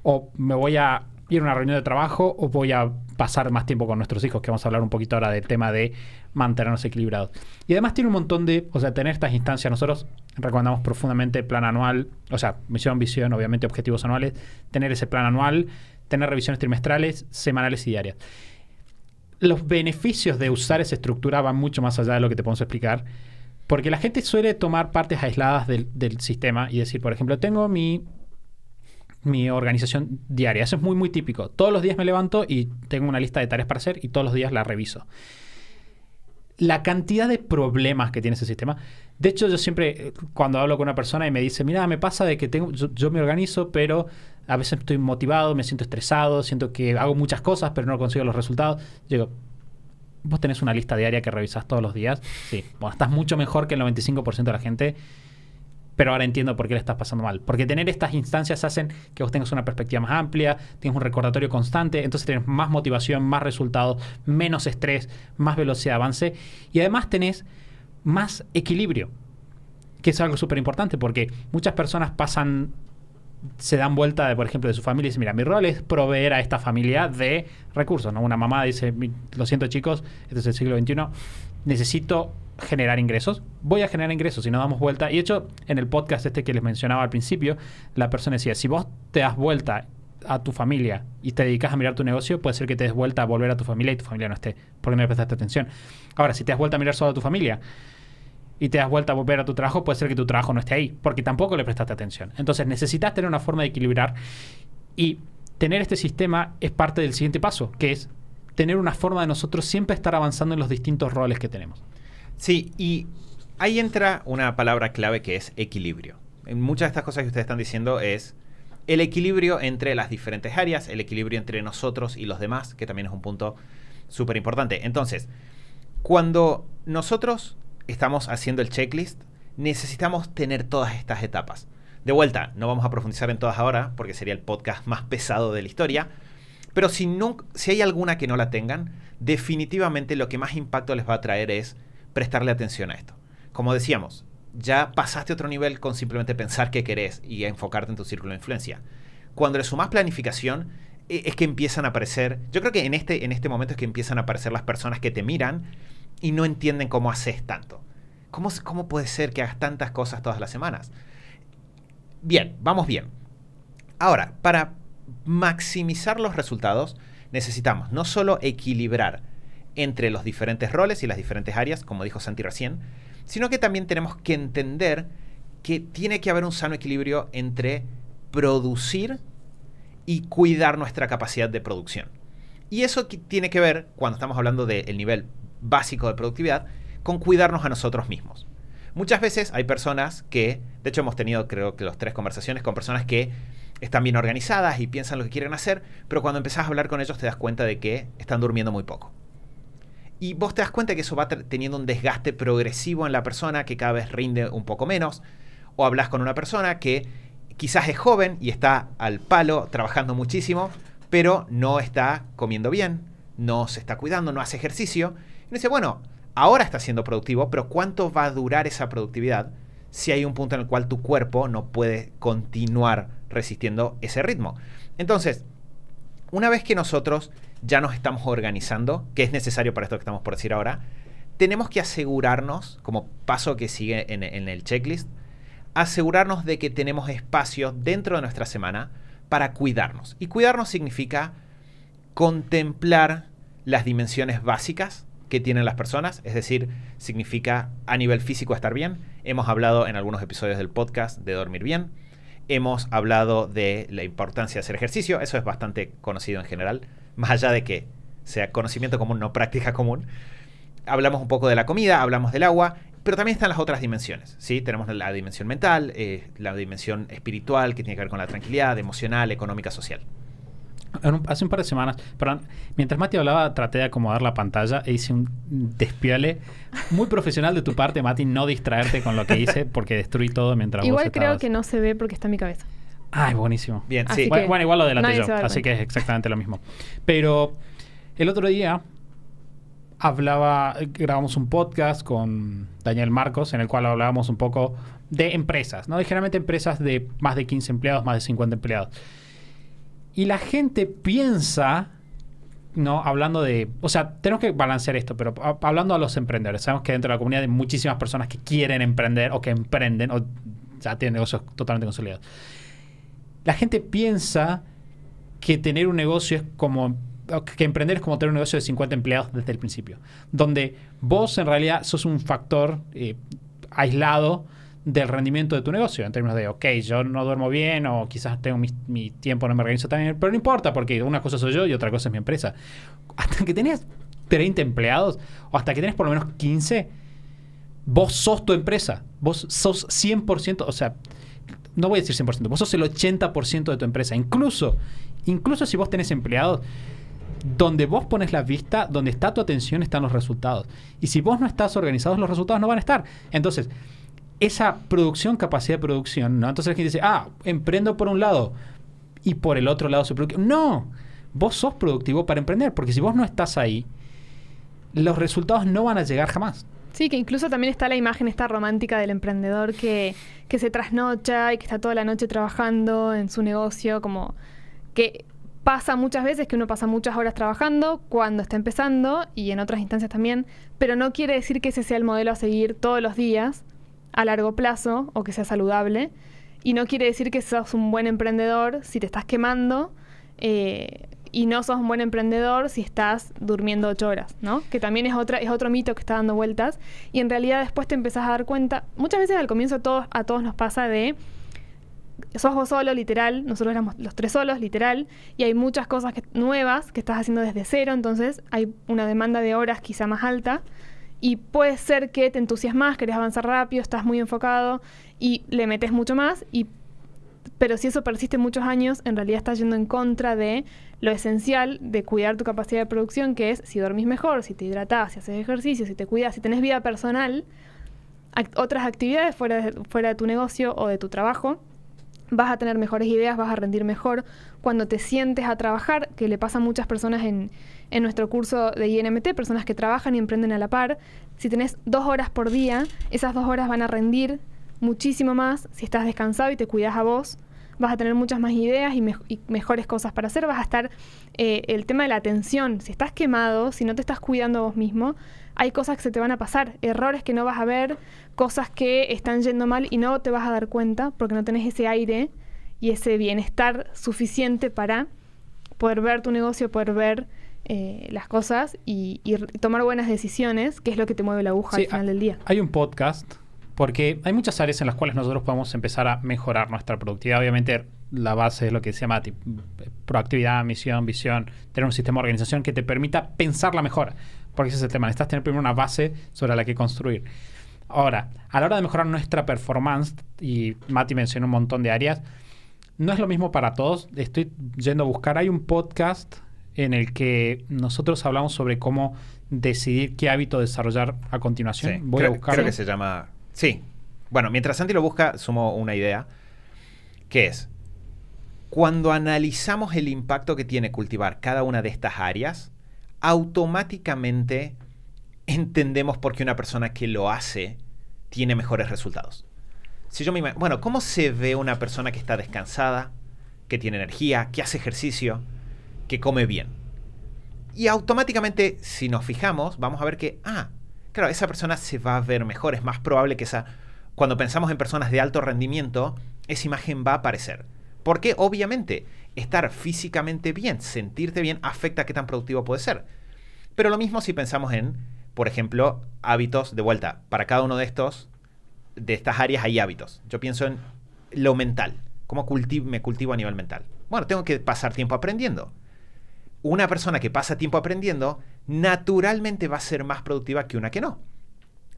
O me voy a ir a una reunión de trabajo o voy a pasar más tiempo con nuestros hijos, que vamos a hablar un poquito ahora del tema de mantenernos equilibrados. Y además tiene un montón de, o sea, tener estas instancias, nosotros recomendamos profundamente plan anual, o sea, misión, visión, obviamente objetivos anuales, tener ese plan anual, tener revisiones trimestrales, semanales y diarias los beneficios de usar esa estructura van mucho más allá de lo que te podemos explicar. Porque la gente suele tomar partes aisladas del, sistema y decir, por ejemplo, tengo mi, mi organización diaria. Eso es muy, muy típico. Todos los días me levanto y tengo una lista de tareas para hacer y todos los días la reviso la cantidad de problemas que tiene ese sistema. De hecho, yo siempre, eh, cuando hablo con una persona y me dice, mira, me pasa de que tengo, yo, me organizo, pero a veces estoy motivado, me siento estresado, siento que hago muchas cosas, pero no consigo los resultados. Yo digo, vos tenés una lista diaria que revisas todos los días. Sí, bueno, estás mucho mejor que el 95% de la gente pero ahora entiendo por qué le estás pasando mal. Porque tener estas instancias hacen que vos tengas una perspectiva más amplia, tienes un recordatorio constante, entonces tenés más motivación, más resultados, menos estrés, más velocidad de avance y además tenés más equilibrio, que es algo súper importante porque muchas personas pasan se dan vuelta de, por ejemplo, de su familia y dicen, mira, mi rol es proveer a esta familia de recursos, Una mamá dice, lo siento chicos, este es el siglo XXI, necesito generar ingresos, voy a generar ingresos si no damos vuelta. Y de hecho, en el podcast este que les mencionaba al principio, la persona decía, si vos te das vuelta a tu familia y te dedicas a mirar tu negocio, puede ser que te des vuelta a volver a tu familia y tu familia no esté, porque no le prestaste atención. Ahora, si te das vuelta a mirar solo a tu familia y te das vuelta a volver a tu trabajo, puede ser que tu trabajo no esté ahí, porque tampoco le prestaste atención. Entonces, necesitas tener una forma de equilibrar y tener este sistema es parte del siguiente paso, que es tener una forma de nosotros siempre estar avanzando en los distintos roles que tenemos. Sí, y ahí entra una palabra clave que es equilibrio. En muchas de estas cosas que ustedes están diciendo es el equilibrio entre las diferentes áreas, el equilibrio entre nosotros y los demás, que también es un punto súper importante. Entonces, cuando nosotros estamos haciendo el checklist, necesitamos tener todas estas etapas. De vuelta, no vamos a profundizar en todas ahora, porque sería el podcast más pesado de la historia, pero si, si hay alguna que no la tengan, definitivamente lo que más impacto les va a traer es prestarle atención a esto. Como decíamos, ya pasaste otro nivel con simplemente pensar qué querés y enfocarte en tu círculo de influencia. Cuando le sumás planificación, e, es que empiezan a aparecer, yo creo que en este, en este momento es que empiezan a aparecer las personas que te miran y no entienden cómo haces tanto. ¿Cómo, cómo puede ser que hagas tantas cosas todas las semanas? Bien, vamos bien. Ahora, para maximizar los resultados, necesitamos no solo equilibrar entre los diferentes roles y las diferentes áreas, como dijo Santi recién, sino que también tenemos que entender que tiene que haber un sano equilibrio entre producir y cuidar nuestra capacidad de producción. Y eso tiene que ver, cuando estamos hablando del nivel básico de productividad, con cuidarnos a nosotros mismos. Muchas veces hay personas que, de hecho hemos tenido creo que los tres conversaciones con personas que están bien organizadas y piensan lo que quieren hacer, pero cuando empezás a hablar con ellos te das cuenta de que están durmiendo muy poco y vos te das cuenta que eso va teniendo un desgaste progresivo en la persona que cada vez rinde un poco menos. O hablas con una persona que quizás es joven y está al palo trabajando muchísimo, pero no está comiendo bien, no se está cuidando, no hace ejercicio. Y dice, bueno, ahora está siendo productivo, pero ¿cuánto va a durar esa productividad si hay un punto en el cual tu cuerpo no puede continuar resistiendo ese ritmo? Entonces, una vez que nosotros ya nos estamos organizando, que es necesario para esto que estamos por decir ahora, tenemos que asegurarnos, como paso que sigue en, el checklist, asegurarnos de que tenemos espacio dentro de nuestra semana para cuidarnos. Y cuidarnos significa contemplar las dimensiones básicas que tienen las personas, es decir, significa a nivel físico estar bien. Hemos hablado en algunos episodios del podcast de dormir bien, hemos hablado de la importancia de hacer ejercicio, eso es bastante conocido en general más allá de que sea conocimiento común, no práctica común. Hablamos un poco de la comida, hablamos del agua, pero también están las otras dimensiones. ¿sí? Tenemos la dimensión mental, eh, la dimensión espiritual, que tiene que ver con la tranquilidad, emocional, económica, social. hace un par de semanas, perdón, mientras Mati hablaba, traté de acomodar la pantalla e hice un despiole muy profesional de tu parte, Mati, no distraerte con lo que hice porque destruí todo mientras Igual creo que no se ve porque está en mi cabeza. Ay, buenísimo. Bien, sí. bueno, igual lo adelanté yo, así que es exactamente lo mismo. Pero el otro día hablaba, grabamos un podcast con Daniel Marcos en el cual hablábamos un poco de empresas, ¿no? Y generalmente empresas de más de 15 empleados, más de 50 empleados. Y la gente piensa, ¿no? Hablando de, o sea, tenemos que balancear esto, pero hablando a los emprendedores, sabemos que dentro de la comunidad hay muchísimas personas que quieren emprender o que emprenden o ya tienen negocios totalmente consolidados la gente piensa que tener un negocio es como que emprender es como tener un negocio de 50 empleados desde el principio, donde vos en realidad sos un factor eh, aislado del rendimiento de tu negocio, en términos de, ok, yo no duermo bien o quizás tengo mi, tiempo, no me organizo tan bien, pero no importa, porque una cosa soy yo y otra cosa es mi empresa. Hasta que tenés 30 empleados o hasta que tenés por lo menos 15, vos sos tu empresa, vos sos 100%, o sea, no voy a decir 100%, vos sos el 80% de tu empresa. Incluso, incluso si vos tenés empleados, donde vos pones la vista, donde está tu atención, están los resultados. Y si vos no estás organizado, los resultados no van a estar. Entonces, esa producción, capacidad de producción, ¿no? Entonces la gente dice, ah, emprendo por un lado y por el otro lado se produce. No, vos sos productivo para emprender, porque si vos no estás ahí, los resultados no van a llegar jamás. Sí, que incluso también está la imagen esta romántica del emprendedor que, que se trasnocha y que está toda la noche trabajando en su negocio, como que pasa muchas veces que uno pasa muchas horas trabajando cuando está empezando y en otras instancias también, pero no quiere decir que ese sea el modelo a seguir todos los días a largo plazo o que sea saludable. Y no quiere decir que seas un buen emprendedor si te estás quemando eh, y no sos un buen emprendedor si estás durmiendo ocho horas, ¿no? Que también es, otra, es otro mito que está dando vueltas. Y en realidad después te empezás a dar cuenta, muchas veces al comienzo a todos nos pasa de sos vos solo, literal, nosotros éramos los tres solos, literal, y hay muchas cosas que, nuevas que estás haciendo desde cero, entonces hay una demanda de horas quizá más alta, y puede ser que te entusiasmas, querés avanzar rápido, estás muy enfocado, y le metes mucho más, y pero si eso persiste muchos años, en realidad está yendo en contra de lo esencial de cuidar tu capacidad de producción, que es si dormís mejor, si te hidratás, si haces ejercicio, si te cuidas, si tenés vida personal, otras actividades fuera de, fuera de tu negocio o de tu trabajo, vas a tener mejores ideas, vas a rendir mejor. Cuando te sientes a trabajar, que le pasa a muchas personas en, en, nuestro curso de INMT, personas que trabajan y emprenden a la par, si tenés dos horas por día, esas dos horas van a rendir muchísimo más si estás descansado y te cuidas a vos vas a tener muchas más ideas y, mejores cosas para hacer, vas a estar eh, el tema de la atención, si estás quemado, si no te estás cuidando vos mismo, hay cosas que se te van a pasar, errores que no vas a ver, cosas que están yendo mal y no te vas a dar cuenta porque no tenés ese aire y ese bienestar suficiente para poder ver tu negocio, poder ver eh, las cosas y, tomar buenas decisiones, que es lo que te mueve la aguja al final ah, del día. Hay un podcast porque hay muchas áreas en las cuales nosotros podemos empezar a mejorar nuestra productividad. Obviamente la base es lo que se llama proactividad, misión, visión, tener un sistema de organización que te permita pensar la mejora, porque ese es el tema, necesitas tener primero una base sobre la que construir. Ahora, a la hora de mejorar nuestra performance, y Mati mencionó un montón de áreas, no es lo mismo para todos, estoy yendo a buscar, hay un podcast en el que nosotros hablamos sobre cómo decidir qué hábito desarrollar a continuación. Voy a buscarlo. Creo que se llama Sí. Bueno, mientras Santi lo busca, sumo una idea, que es, cuando analizamos el impacto que tiene cultivar cada una de estas áreas, automáticamente entendemos por qué una persona que lo hace tiene mejores resultados. Si yo me bueno, ¿cómo se ve una persona que está descansada, que tiene energía, que hace ejercicio, que come bien? Y automáticamente, si nos fijamos, vamos a ver que, ah, claro, esa persona se va a ver mejor. Es más probable que esa, cuando pensamos en personas de alto rendimiento, esa imagen va a aparecer. Porque obviamente estar físicamente bien, sentirte bien, afecta a qué tan productivo puede ser. Pero lo mismo si pensamos en, por ejemplo, hábitos de vuelta. Para cada uno de estos, de estas áreas hay hábitos. Yo pienso en lo mental, cómo me cultivo a nivel mental. Bueno, tengo que pasar tiempo aprendiendo una persona que pasa tiempo aprendiendo naturalmente va a ser más productiva que una que no.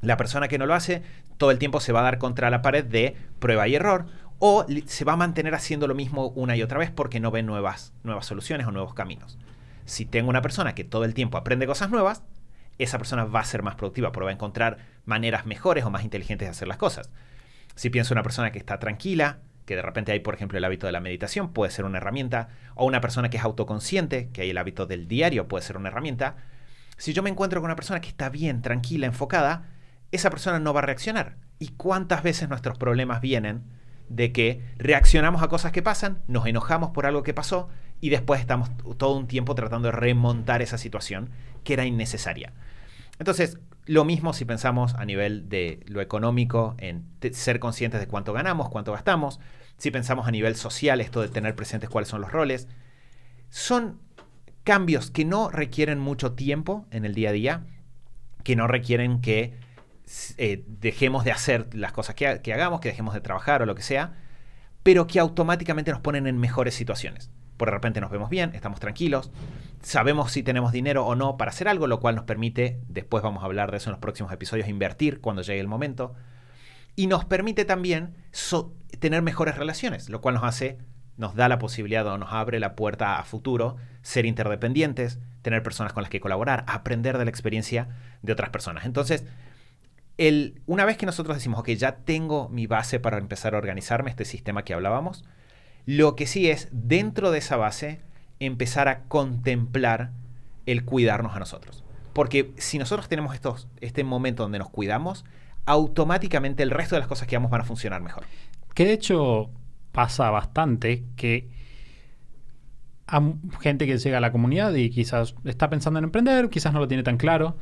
La persona que no lo hace todo el tiempo se va a dar contra la pared de prueba y error o se va a mantener haciendo lo mismo una y otra vez porque no ve nuevas, nuevas soluciones o nuevos caminos. Si tengo una persona que todo el tiempo aprende cosas nuevas, esa persona va a ser más productiva porque va a encontrar maneras mejores o más inteligentes de hacer las cosas. Si pienso en una persona que está tranquila, que de repente hay, por ejemplo, el hábito de la meditación, puede ser una herramienta, o una persona que es autoconsciente, que hay el hábito del diario, puede ser una herramienta. Si yo me encuentro con una persona que está bien, tranquila, enfocada, esa persona no va a reaccionar. ¿Y cuántas veces nuestros problemas vienen de que reaccionamos a cosas que pasan, nos enojamos por algo que pasó y después estamos todo un tiempo tratando de remontar esa situación que era innecesaria? Entonces, lo mismo si pensamos a nivel de lo económico, en ser conscientes de cuánto ganamos, cuánto gastamos, si pensamos a nivel social, esto de tener presentes cuáles son los roles. Son cambios que no requieren mucho tiempo en el día a día, que no requieren que eh, dejemos de hacer las cosas que hagamos, que dejemos de trabajar o lo que sea, pero que automáticamente nos ponen en mejores situaciones por de repente nos vemos bien, estamos tranquilos, sabemos si tenemos dinero o no para hacer algo, lo cual nos permite, después vamos a hablar de eso en los próximos episodios, invertir cuando llegue el momento. Y nos permite también tener mejores relaciones, lo cual nos hace, nos da la posibilidad o nos abre la puerta a futuro, ser interdependientes, tener personas con las que colaborar, aprender de la experiencia de otras personas. Entonces, una vez que nosotros decimos, ok, ya tengo mi base para empezar a organizarme, este sistema que hablábamos, lo que sí es, dentro de esa base, empezar a contemplar el cuidarnos a nosotros. Porque si nosotros tenemos estos, este momento donde nos cuidamos, automáticamente el resto de las cosas que vamos van a funcionar mejor. Que de hecho pasa bastante que hay gente que llega a la comunidad y quizás está pensando en emprender, quizás no lo tiene tan claro,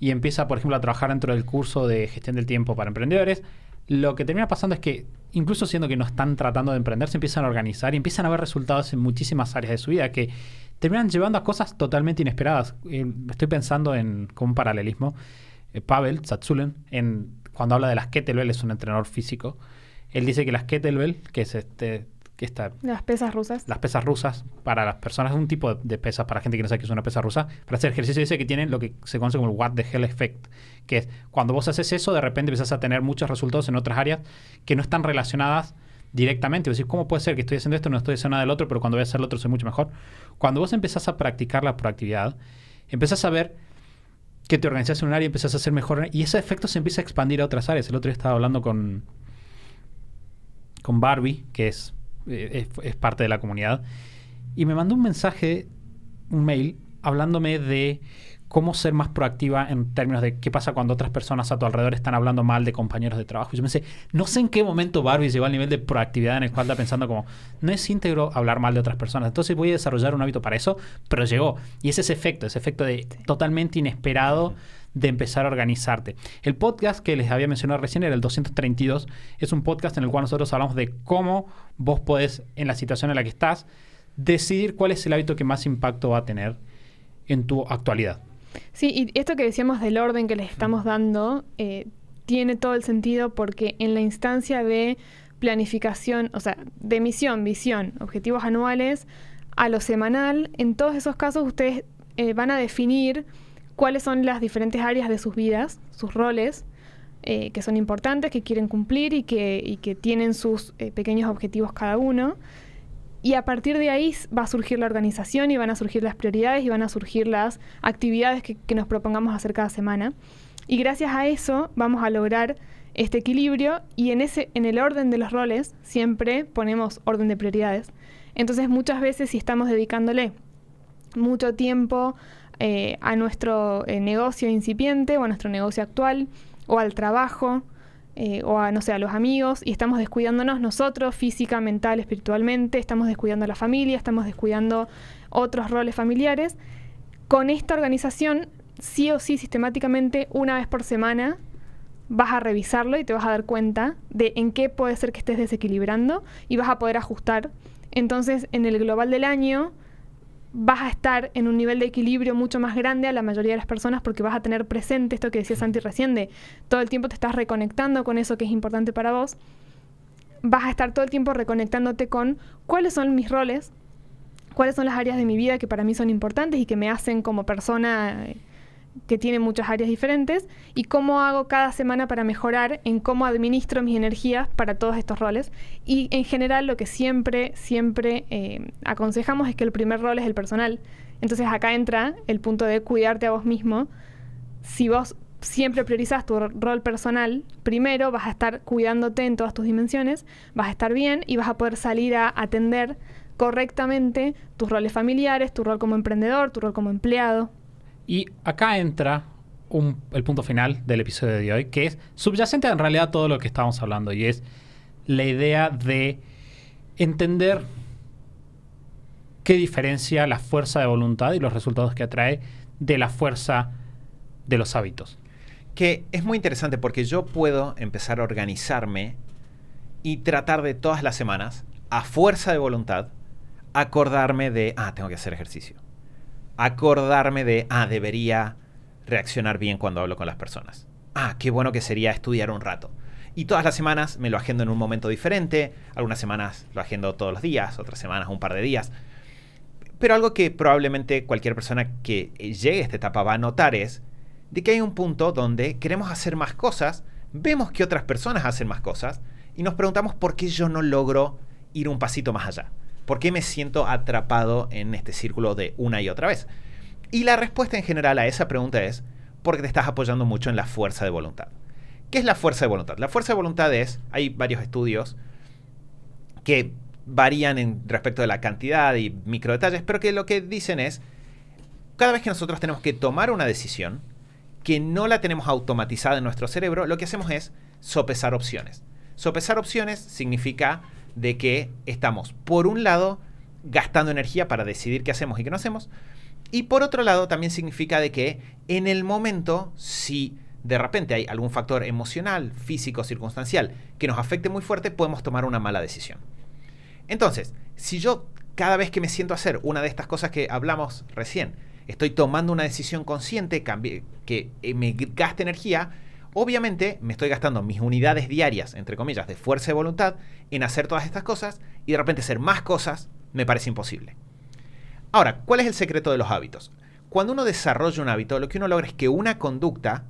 y empieza, por ejemplo, a trabajar dentro del curso de gestión del tiempo para emprendedores, lo que termina pasando es que incluso siendo que no están tratando de emprender, se empiezan a organizar y empiezan a ver resultados en muchísimas áreas de su vida que terminan llevando a cosas totalmente inesperadas. Eh, estoy pensando en, como un paralelismo, eh, Pavel Tzatzulen en, cuando habla de las kettlebell, es un entrenador físico, él dice que las kettlebell, que es este las pesas rusas. Las pesas rusas, para las personas, un tipo de, pesas, para gente que no sabe qué es una pesa rusa, para hacer ejercicio dice que tienen lo que se conoce como el what the hell effect, que es cuando vos haces eso, de repente empiezas a tener muchos resultados en otras áreas que no están relacionadas directamente. decir ¿cómo puede ser que estoy haciendo esto, no estoy haciendo nada del otro, pero cuando voy a hacer el otro soy mucho mejor? Cuando vos empezás a practicar la proactividad, empezás a ver que te organizas en un área y empezás a hacer mejor. Y ese efecto se empieza a expandir a otras áreas. El otro día estaba hablando con, con Barbie, que es eh, es, parte de la comunidad, y me mandó un mensaje, un mail, hablándome de cómo ser más proactiva en términos de qué pasa cuando otras personas a tu alrededor están hablando mal de compañeros de trabajo. Y yo sé no sé en qué momento Barbie llegó al nivel de proactividad en el cual está pensando como, no es íntegro hablar mal de otras personas, entonces voy a desarrollar un hábito para eso, pero llegó. Y es ese efecto, ese efecto de totalmente inesperado de empezar a organizarte. El podcast que les había mencionado recién era el 232. Es un podcast en el cual nosotros hablamos de cómo vos podés, en la situación en la que estás, decidir cuál es el hábito que más impacto va a tener en tu actualidad. Sí, y esto que decíamos del orden que les mm. estamos dando eh, tiene todo el sentido porque en la instancia de planificación, o sea, de misión, visión, objetivos anuales, a lo semanal, en todos esos casos ustedes eh, van a definir cuáles son las diferentes áreas de sus vidas, sus roles, eh, que son importantes, que quieren cumplir y que, tienen sus eh, pequeños objetivos cada uno. Y a partir de ahí va a surgir la organización y van a surgir las prioridades y van a surgir las actividades que, que nos propongamos hacer cada semana. Y gracias a eso vamos a lograr este equilibrio y en, ese, en el orden de los roles siempre ponemos orden de prioridades. Entonces muchas veces si estamos dedicándole mucho tiempo eh, a nuestro eh, negocio incipiente o a nuestro negocio actual o al trabajo eh, o a, no sé, a los amigos y estamos descuidándonos nosotros física, mental, espiritualmente, estamos descuidando a la familia, estamos descuidando otros roles familiares. Con esta organización, sí o sí, sistemáticamente, una vez por semana, vas a revisarlo y te vas a dar cuenta de en qué puede ser que estés desequilibrando y vas a poder ajustar. Entonces, en el global del año, vas a estar en un nivel de equilibrio mucho más grande a la mayoría de las personas porque vas a tener presente esto que decía Santi recién de todo el tiempo te estás reconectando con eso que es importante para vos. Vas a estar todo el tiempo reconectándote con cuáles son mis roles, cuáles son las áreas de mi vida que para mí son importantes y que me hacen como persona eh, que tiene muchas áreas diferentes, y cómo hago cada semana para mejorar en cómo administro mis energías para todos estos roles. Y en general lo que siempre, siempre eh, aconsejamos es que el primer rol es el personal. Entonces acá entra el punto de cuidarte a vos mismo. Si vos siempre priorizas tu rol personal, primero vas a estar cuidándote en todas tus dimensiones, vas a estar bien y vas a poder salir a atender correctamente tus roles familiares, tu rol como emprendedor, tu rol como empleado, y acá entra el punto final del episodio de hoy, que es subyacente en realidad a todo lo que estábamos hablando, y es la idea de entender qué diferencia la fuerza de voluntad y los resultados que atrae de la fuerza de los hábitos. Que es muy interesante porque yo puedo empezar a organizarme y tratar de todas las semanas, a fuerza de voluntad, acordarme de, ah, tengo que hacer ejercicio acordarme de, ah, debería reaccionar bien cuando hablo con las personas. Ah, qué bueno que sería estudiar un rato. Y todas las semanas me lo agendo en un momento diferente, algunas semanas lo agendo todos los días, otras semanas un par de días. Pero algo que probablemente cualquier persona que llegue a esta etapa va a notar es de que hay un punto donde queremos hacer más cosas, vemos que otras personas hacen más cosas y nos preguntamos por qué yo no logro ir un pasito más allá. ¿Por qué me siento atrapado en este círculo de una y otra vez? Y la respuesta en general a esa pregunta es porque te estás apoyando mucho en la fuerza de voluntad. ¿Qué es la fuerza de voluntad? La fuerza de voluntad es, hay varios estudios que varían en respecto de la cantidad y micro detalles, pero que lo que dicen es, cada vez que nosotros tenemos que tomar una decisión que no la tenemos automatizada en nuestro cerebro, lo que hacemos es sopesar opciones. Sopesar opciones significa de que estamos, por un lado, gastando energía para decidir qué hacemos y qué no hacemos, y por otro lado, también significa de que en el momento, si de repente hay algún factor emocional, físico, circunstancial que nos afecte muy fuerte, podemos tomar una mala decisión. Entonces, si yo cada vez que me siento a hacer una de estas cosas que hablamos recién, estoy tomando una decisión consciente que eh, me gaste energía, Obviamente me estoy gastando mis unidades diarias, entre comillas, de fuerza y voluntad en hacer todas estas cosas y de repente hacer más cosas me parece imposible. Ahora, ¿cuál es el secreto de los hábitos? Cuando uno desarrolla un hábito, lo que uno logra es que una conducta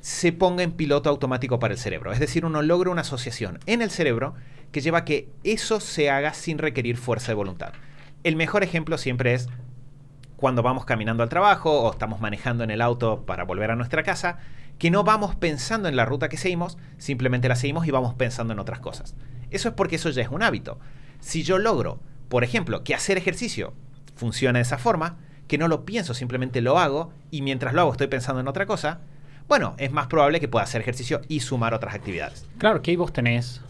se ponga en piloto automático para el cerebro. Es decir, uno logra una asociación en el cerebro que lleva a que eso se haga sin requerir fuerza de voluntad. El mejor ejemplo siempre es cuando vamos caminando al trabajo o estamos manejando en el auto para volver a nuestra casa que no vamos pensando en la ruta que seguimos, simplemente la seguimos y vamos pensando en otras cosas. Eso es porque eso ya es un hábito. Si yo logro, por ejemplo, que hacer ejercicio funciona de esa forma, que no lo pienso, simplemente lo hago y mientras lo hago estoy pensando en otra cosa, bueno, es más probable que pueda hacer ejercicio y sumar otras actividades. Claro, ¿qué vos tenés.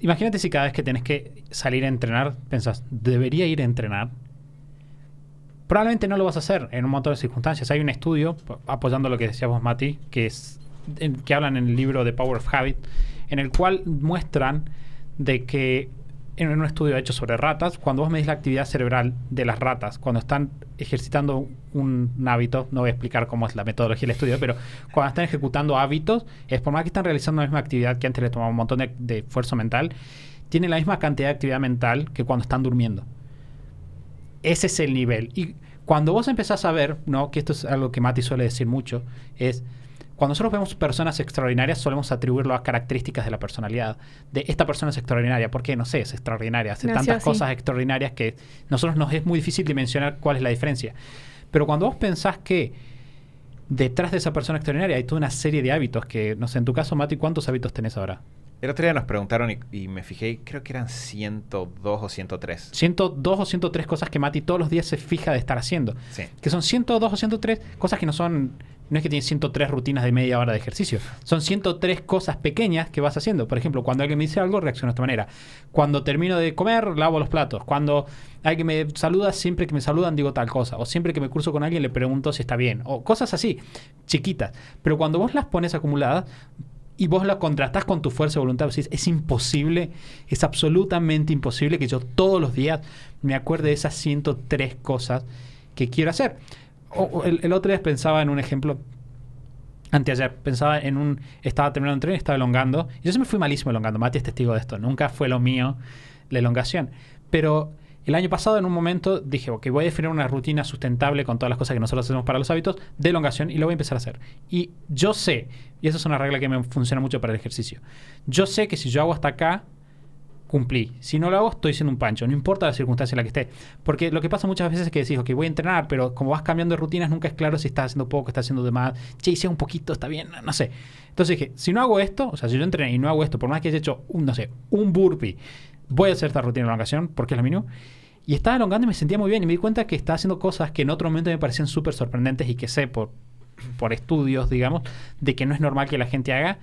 Imagínate si cada vez que tenés que salir a entrenar, pensás, debería ir a entrenar, probablemente no lo vas a hacer en un montón de circunstancias. Hay un estudio, apoyando lo que decíamos Mati, que, es, que hablan en el libro de Power of Habit, en el cual muestran de que en un estudio hecho sobre ratas, cuando vos medís la actividad cerebral de las ratas, cuando están ejercitando un hábito, no voy a explicar cómo es la metodología del estudio, pero cuando están ejecutando hábitos, es por más que están realizando la misma actividad que antes le tomaba un montón de, de esfuerzo mental, tienen la misma cantidad de actividad mental que cuando están durmiendo ese es el nivel. Y cuando vos empezás a ver, ¿no? que esto es algo que Mati suele decir mucho, es cuando nosotros vemos personas extraordinarias solemos atribuirlo a características de la personalidad. De esta persona es extraordinaria, porque no sé, es extraordinaria, hace tantas cosas extraordinarias que nosotros nos es muy difícil dimensionar cuál es la diferencia. Pero cuando vos pensás que detrás de esa persona extraordinaria hay toda una serie de hábitos que, no sé, en tu caso, Mati, ¿cuántos hábitos tenés ahora? El otro día nos preguntaron y, me fijé, creo que eran 102 o 103. 102 o 103 cosas que Mati todos los días se fija de estar haciendo. Que son 102 o 103 cosas que no son... No es que tienes 103 rutinas de media hora de ejercicio. Son 103 cosas pequeñas que vas haciendo. Por ejemplo, cuando alguien me dice algo, reacciono de esta manera. Cuando termino de comer, lavo los platos. Cuando alguien me saluda, siempre que me saludan digo tal cosa. O siempre que me curso con alguien le pregunto si está bien. O cosas así, chiquitas. Pero cuando vos las pones acumuladas, y vos la contrastás con tu fuerza de voluntad, es imposible, es absolutamente imposible que yo todos los días me acuerde de esas 103 cosas que quiero hacer. el, otro día pensaba en un ejemplo, anteayer, pensaba en un, estaba terminando un tren, estaba elongando, y yo me fui malísimo elongando, Mati es testigo de esto, nunca fue lo mío la elongación, pero el año pasado, en un momento, dije, ok, voy a definir una rutina sustentable con todas las cosas que nosotros hacemos para los hábitos de elongación y lo voy a empezar a hacer. Y yo sé, y esa es una regla que me funciona mucho para el ejercicio, yo sé que si yo hago hasta acá, cumplí. Si no lo hago, estoy siendo un pancho, no importa la circunstancia en la que esté. Porque lo que pasa muchas veces es que decís, ok, voy a entrenar, pero como vas cambiando de rutinas, nunca es claro si estás haciendo poco, estás haciendo de más. Che, hice un poquito, está bien, no, sé. Entonces dije, si no hago esto, o sea, si yo entrené y no hago esto, por más que haya hecho, un, no sé, un burpee, voy a hacer esta rutina de elongación porque es la mínima y estaba elongando y me sentía muy bien. Y me di cuenta que estaba haciendo cosas que en otro momento me parecían súper sorprendentes y que sé por, por estudios, digamos, de que no es normal que la gente haga.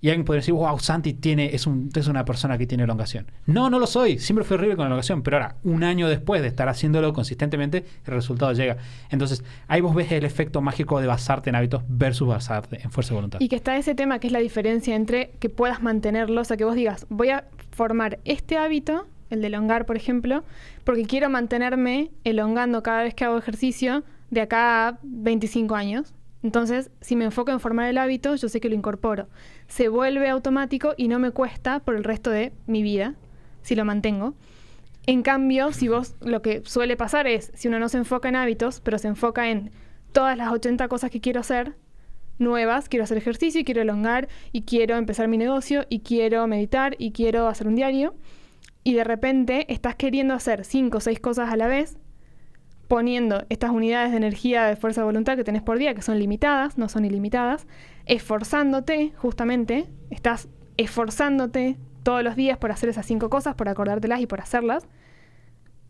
Y alguien podría decir, wow, Santi tiene, es, un, es una persona que tiene elongación. No, no lo soy. Siempre fui horrible con la elongación. Pero ahora, un año después de estar haciéndolo consistentemente, el resultado llega. Entonces, ahí vos ves el efecto mágico de basarte en hábitos versus basarte en fuerza de voluntad. Y que está ese tema que es la diferencia entre que puedas mantenerlos, o sea, que vos digas, voy a formar este hábito el de elongar, por ejemplo, porque quiero mantenerme elongando cada vez que hago ejercicio de acá a 25 años. Entonces, si me enfoco en formar el hábito, yo sé que lo incorporo. Se vuelve automático y no me cuesta por el resto de mi vida, si lo mantengo. En cambio, si vos lo que suele pasar es, si uno no se enfoca en hábitos, pero se enfoca en todas las 80 cosas que quiero hacer, nuevas, quiero hacer ejercicio y quiero elongar y quiero empezar mi negocio y quiero meditar y quiero hacer un diario, y de repente estás queriendo hacer cinco o seis cosas a la vez, poniendo estas unidades de energía de fuerza de voluntad que tenés por día, que son limitadas, no son ilimitadas, esforzándote, justamente, estás esforzándote todos los días por hacer esas cinco cosas, por acordártelas y por hacerlas.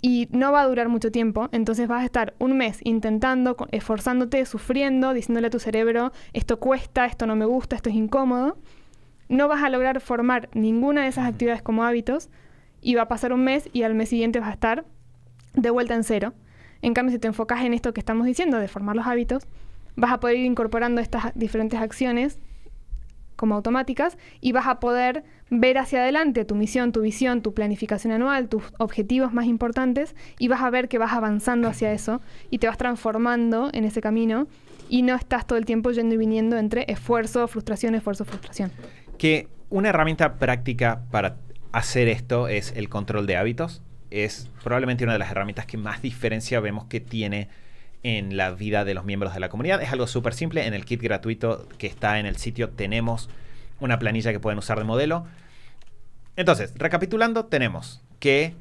Y no va a durar mucho tiempo, entonces vas a estar un mes intentando, esforzándote, sufriendo, diciéndole a tu cerebro, esto cuesta, esto no me gusta, esto es incómodo. No vas a lograr formar ninguna de esas actividades como hábitos, y va a pasar un mes y al mes siguiente vas a estar de vuelta en cero. En cambio, si te enfocas en esto que estamos diciendo, de formar los hábitos, vas a poder ir incorporando estas diferentes acciones como automáticas y vas a poder ver hacia adelante tu misión, tu visión, tu planificación anual, tus objetivos más importantes y vas a ver que vas avanzando hacia eso y te vas transformando en ese camino y no estás todo el tiempo yendo y viniendo entre esfuerzo, frustración, esfuerzo, frustración. Que una herramienta práctica para hacer esto es el control de hábitos. Es probablemente una de las herramientas que más diferencia vemos que tiene en la vida de los miembros de la comunidad. Es algo súper simple. En el kit gratuito que está en el sitio tenemos una planilla que pueden usar de modelo. Entonces, recapitulando, tenemos que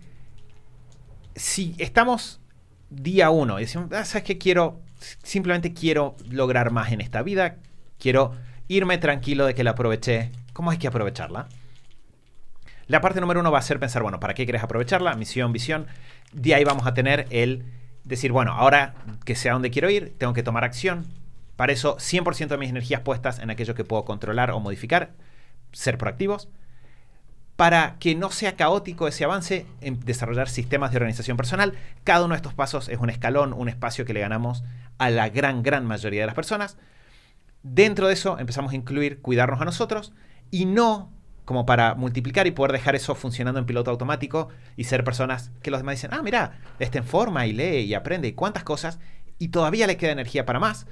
si estamos día uno y decimos, ah, ¿sabes qué quiero? Simplemente quiero lograr más en esta vida. Quiero irme tranquilo de que la aproveché. ¿Cómo hay que aprovecharla? La parte número uno va a ser pensar, bueno, ¿para qué querés aprovecharla? Misión, visión. De ahí vamos a tener el decir, bueno, ahora que sé a dónde quiero ir, tengo que tomar acción. Para eso, 100% de mis energías puestas en aquello que puedo controlar o modificar, ser proactivos. Para que no sea caótico ese avance, en desarrollar sistemas de organización personal. Cada uno de estos pasos es un escalón, un espacio que le ganamos a la gran, gran mayoría de las personas. Dentro de eso empezamos a incluir cuidarnos a nosotros y no como para multiplicar y poder dejar eso funcionando en piloto automático y ser personas que los demás dicen, ah, mira, está en forma y lee y aprende y cuántas cosas y todavía le queda energía para más.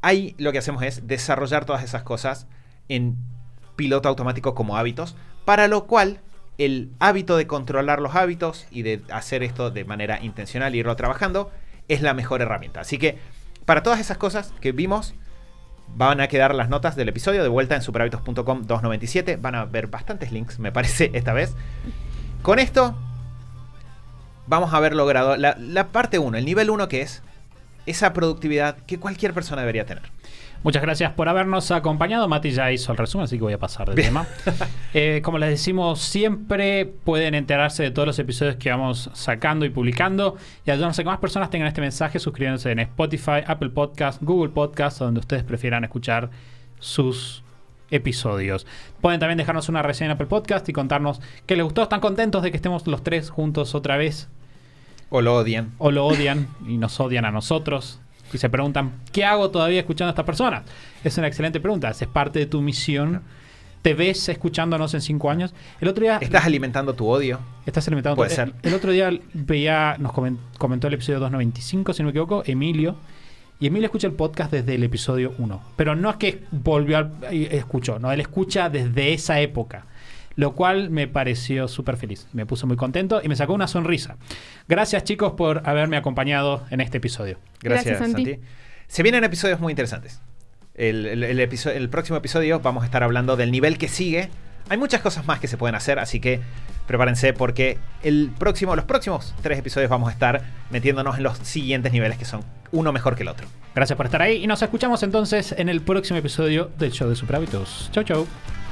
Ahí lo que hacemos es desarrollar todas esas cosas en piloto automático como hábitos, para lo cual el hábito de controlar los hábitos y de hacer esto de manera intencional y irlo trabajando es la mejor herramienta. Así que para todas esas cosas que vimos, Van a quedar las notas del episodio de vuelta en superhábitos.com 297. Van a ver bastantes links, me parece, esta vez. Con esto, vamos a haber logrado la, la parte 1, el nivel 1 que es esa productividad que cualquier persona debería tener. Muchas gracias por habernos acompañado. Mati ya hizo el resumen, así que voy a pasar del tema. [LAUGHS] Eh, como les decimos siempre, pueden enterarse de todos los episodios que vamos sacando y publicando. Y ayudarnos a que más personas tengan este mensaje suscribiéndose en Spotify, Apple Podcast, Google Podcast, donde ustedes prefieran escuchar sus episodios. Pueden también dejarnos una reseña en Apple Podcast y contarnos que les gustó. Están contentos de que estemos los tres juntos otra vez o lo odian. O lo odian y nos odian a nosotros. Y se preguntan, ¿qué hago todavía escuchando a estas personas? Es una excelente pregunta. Es parte de tu misión. ¿Te ves escuchándonos en cinco años? El otro día... Estás alimentando tu odio. Estás alimentando Puede ser El, otro día veía, nos comentó el episodio 295, si no me equivoco, Emilio. Y Emilio escucha el podcast desde el episodio 1. Pero no es que volvió a, escuchó, no, él escucha desde esa época lo cual me pareció súper feliz. Me puso muy contento y me sacó una sonrisa. Gracias chicos por haberme acompañado en este episodio. Gracias, Se vienen episodios muy interesantes. El, próximo episodio vamos a estar hablando del nivel que sigue. Hay muchas cosas más que se pueden hacer, así que prepárense porque el próximo, los próximos tres episodios vamos a estar metiéndonos en los siguientes niveles que son uno mejor que el otro. Gracias por estar ahí y nos escuchamos entonces en el próximo episodio del show de Superhábitos. Chau, chau.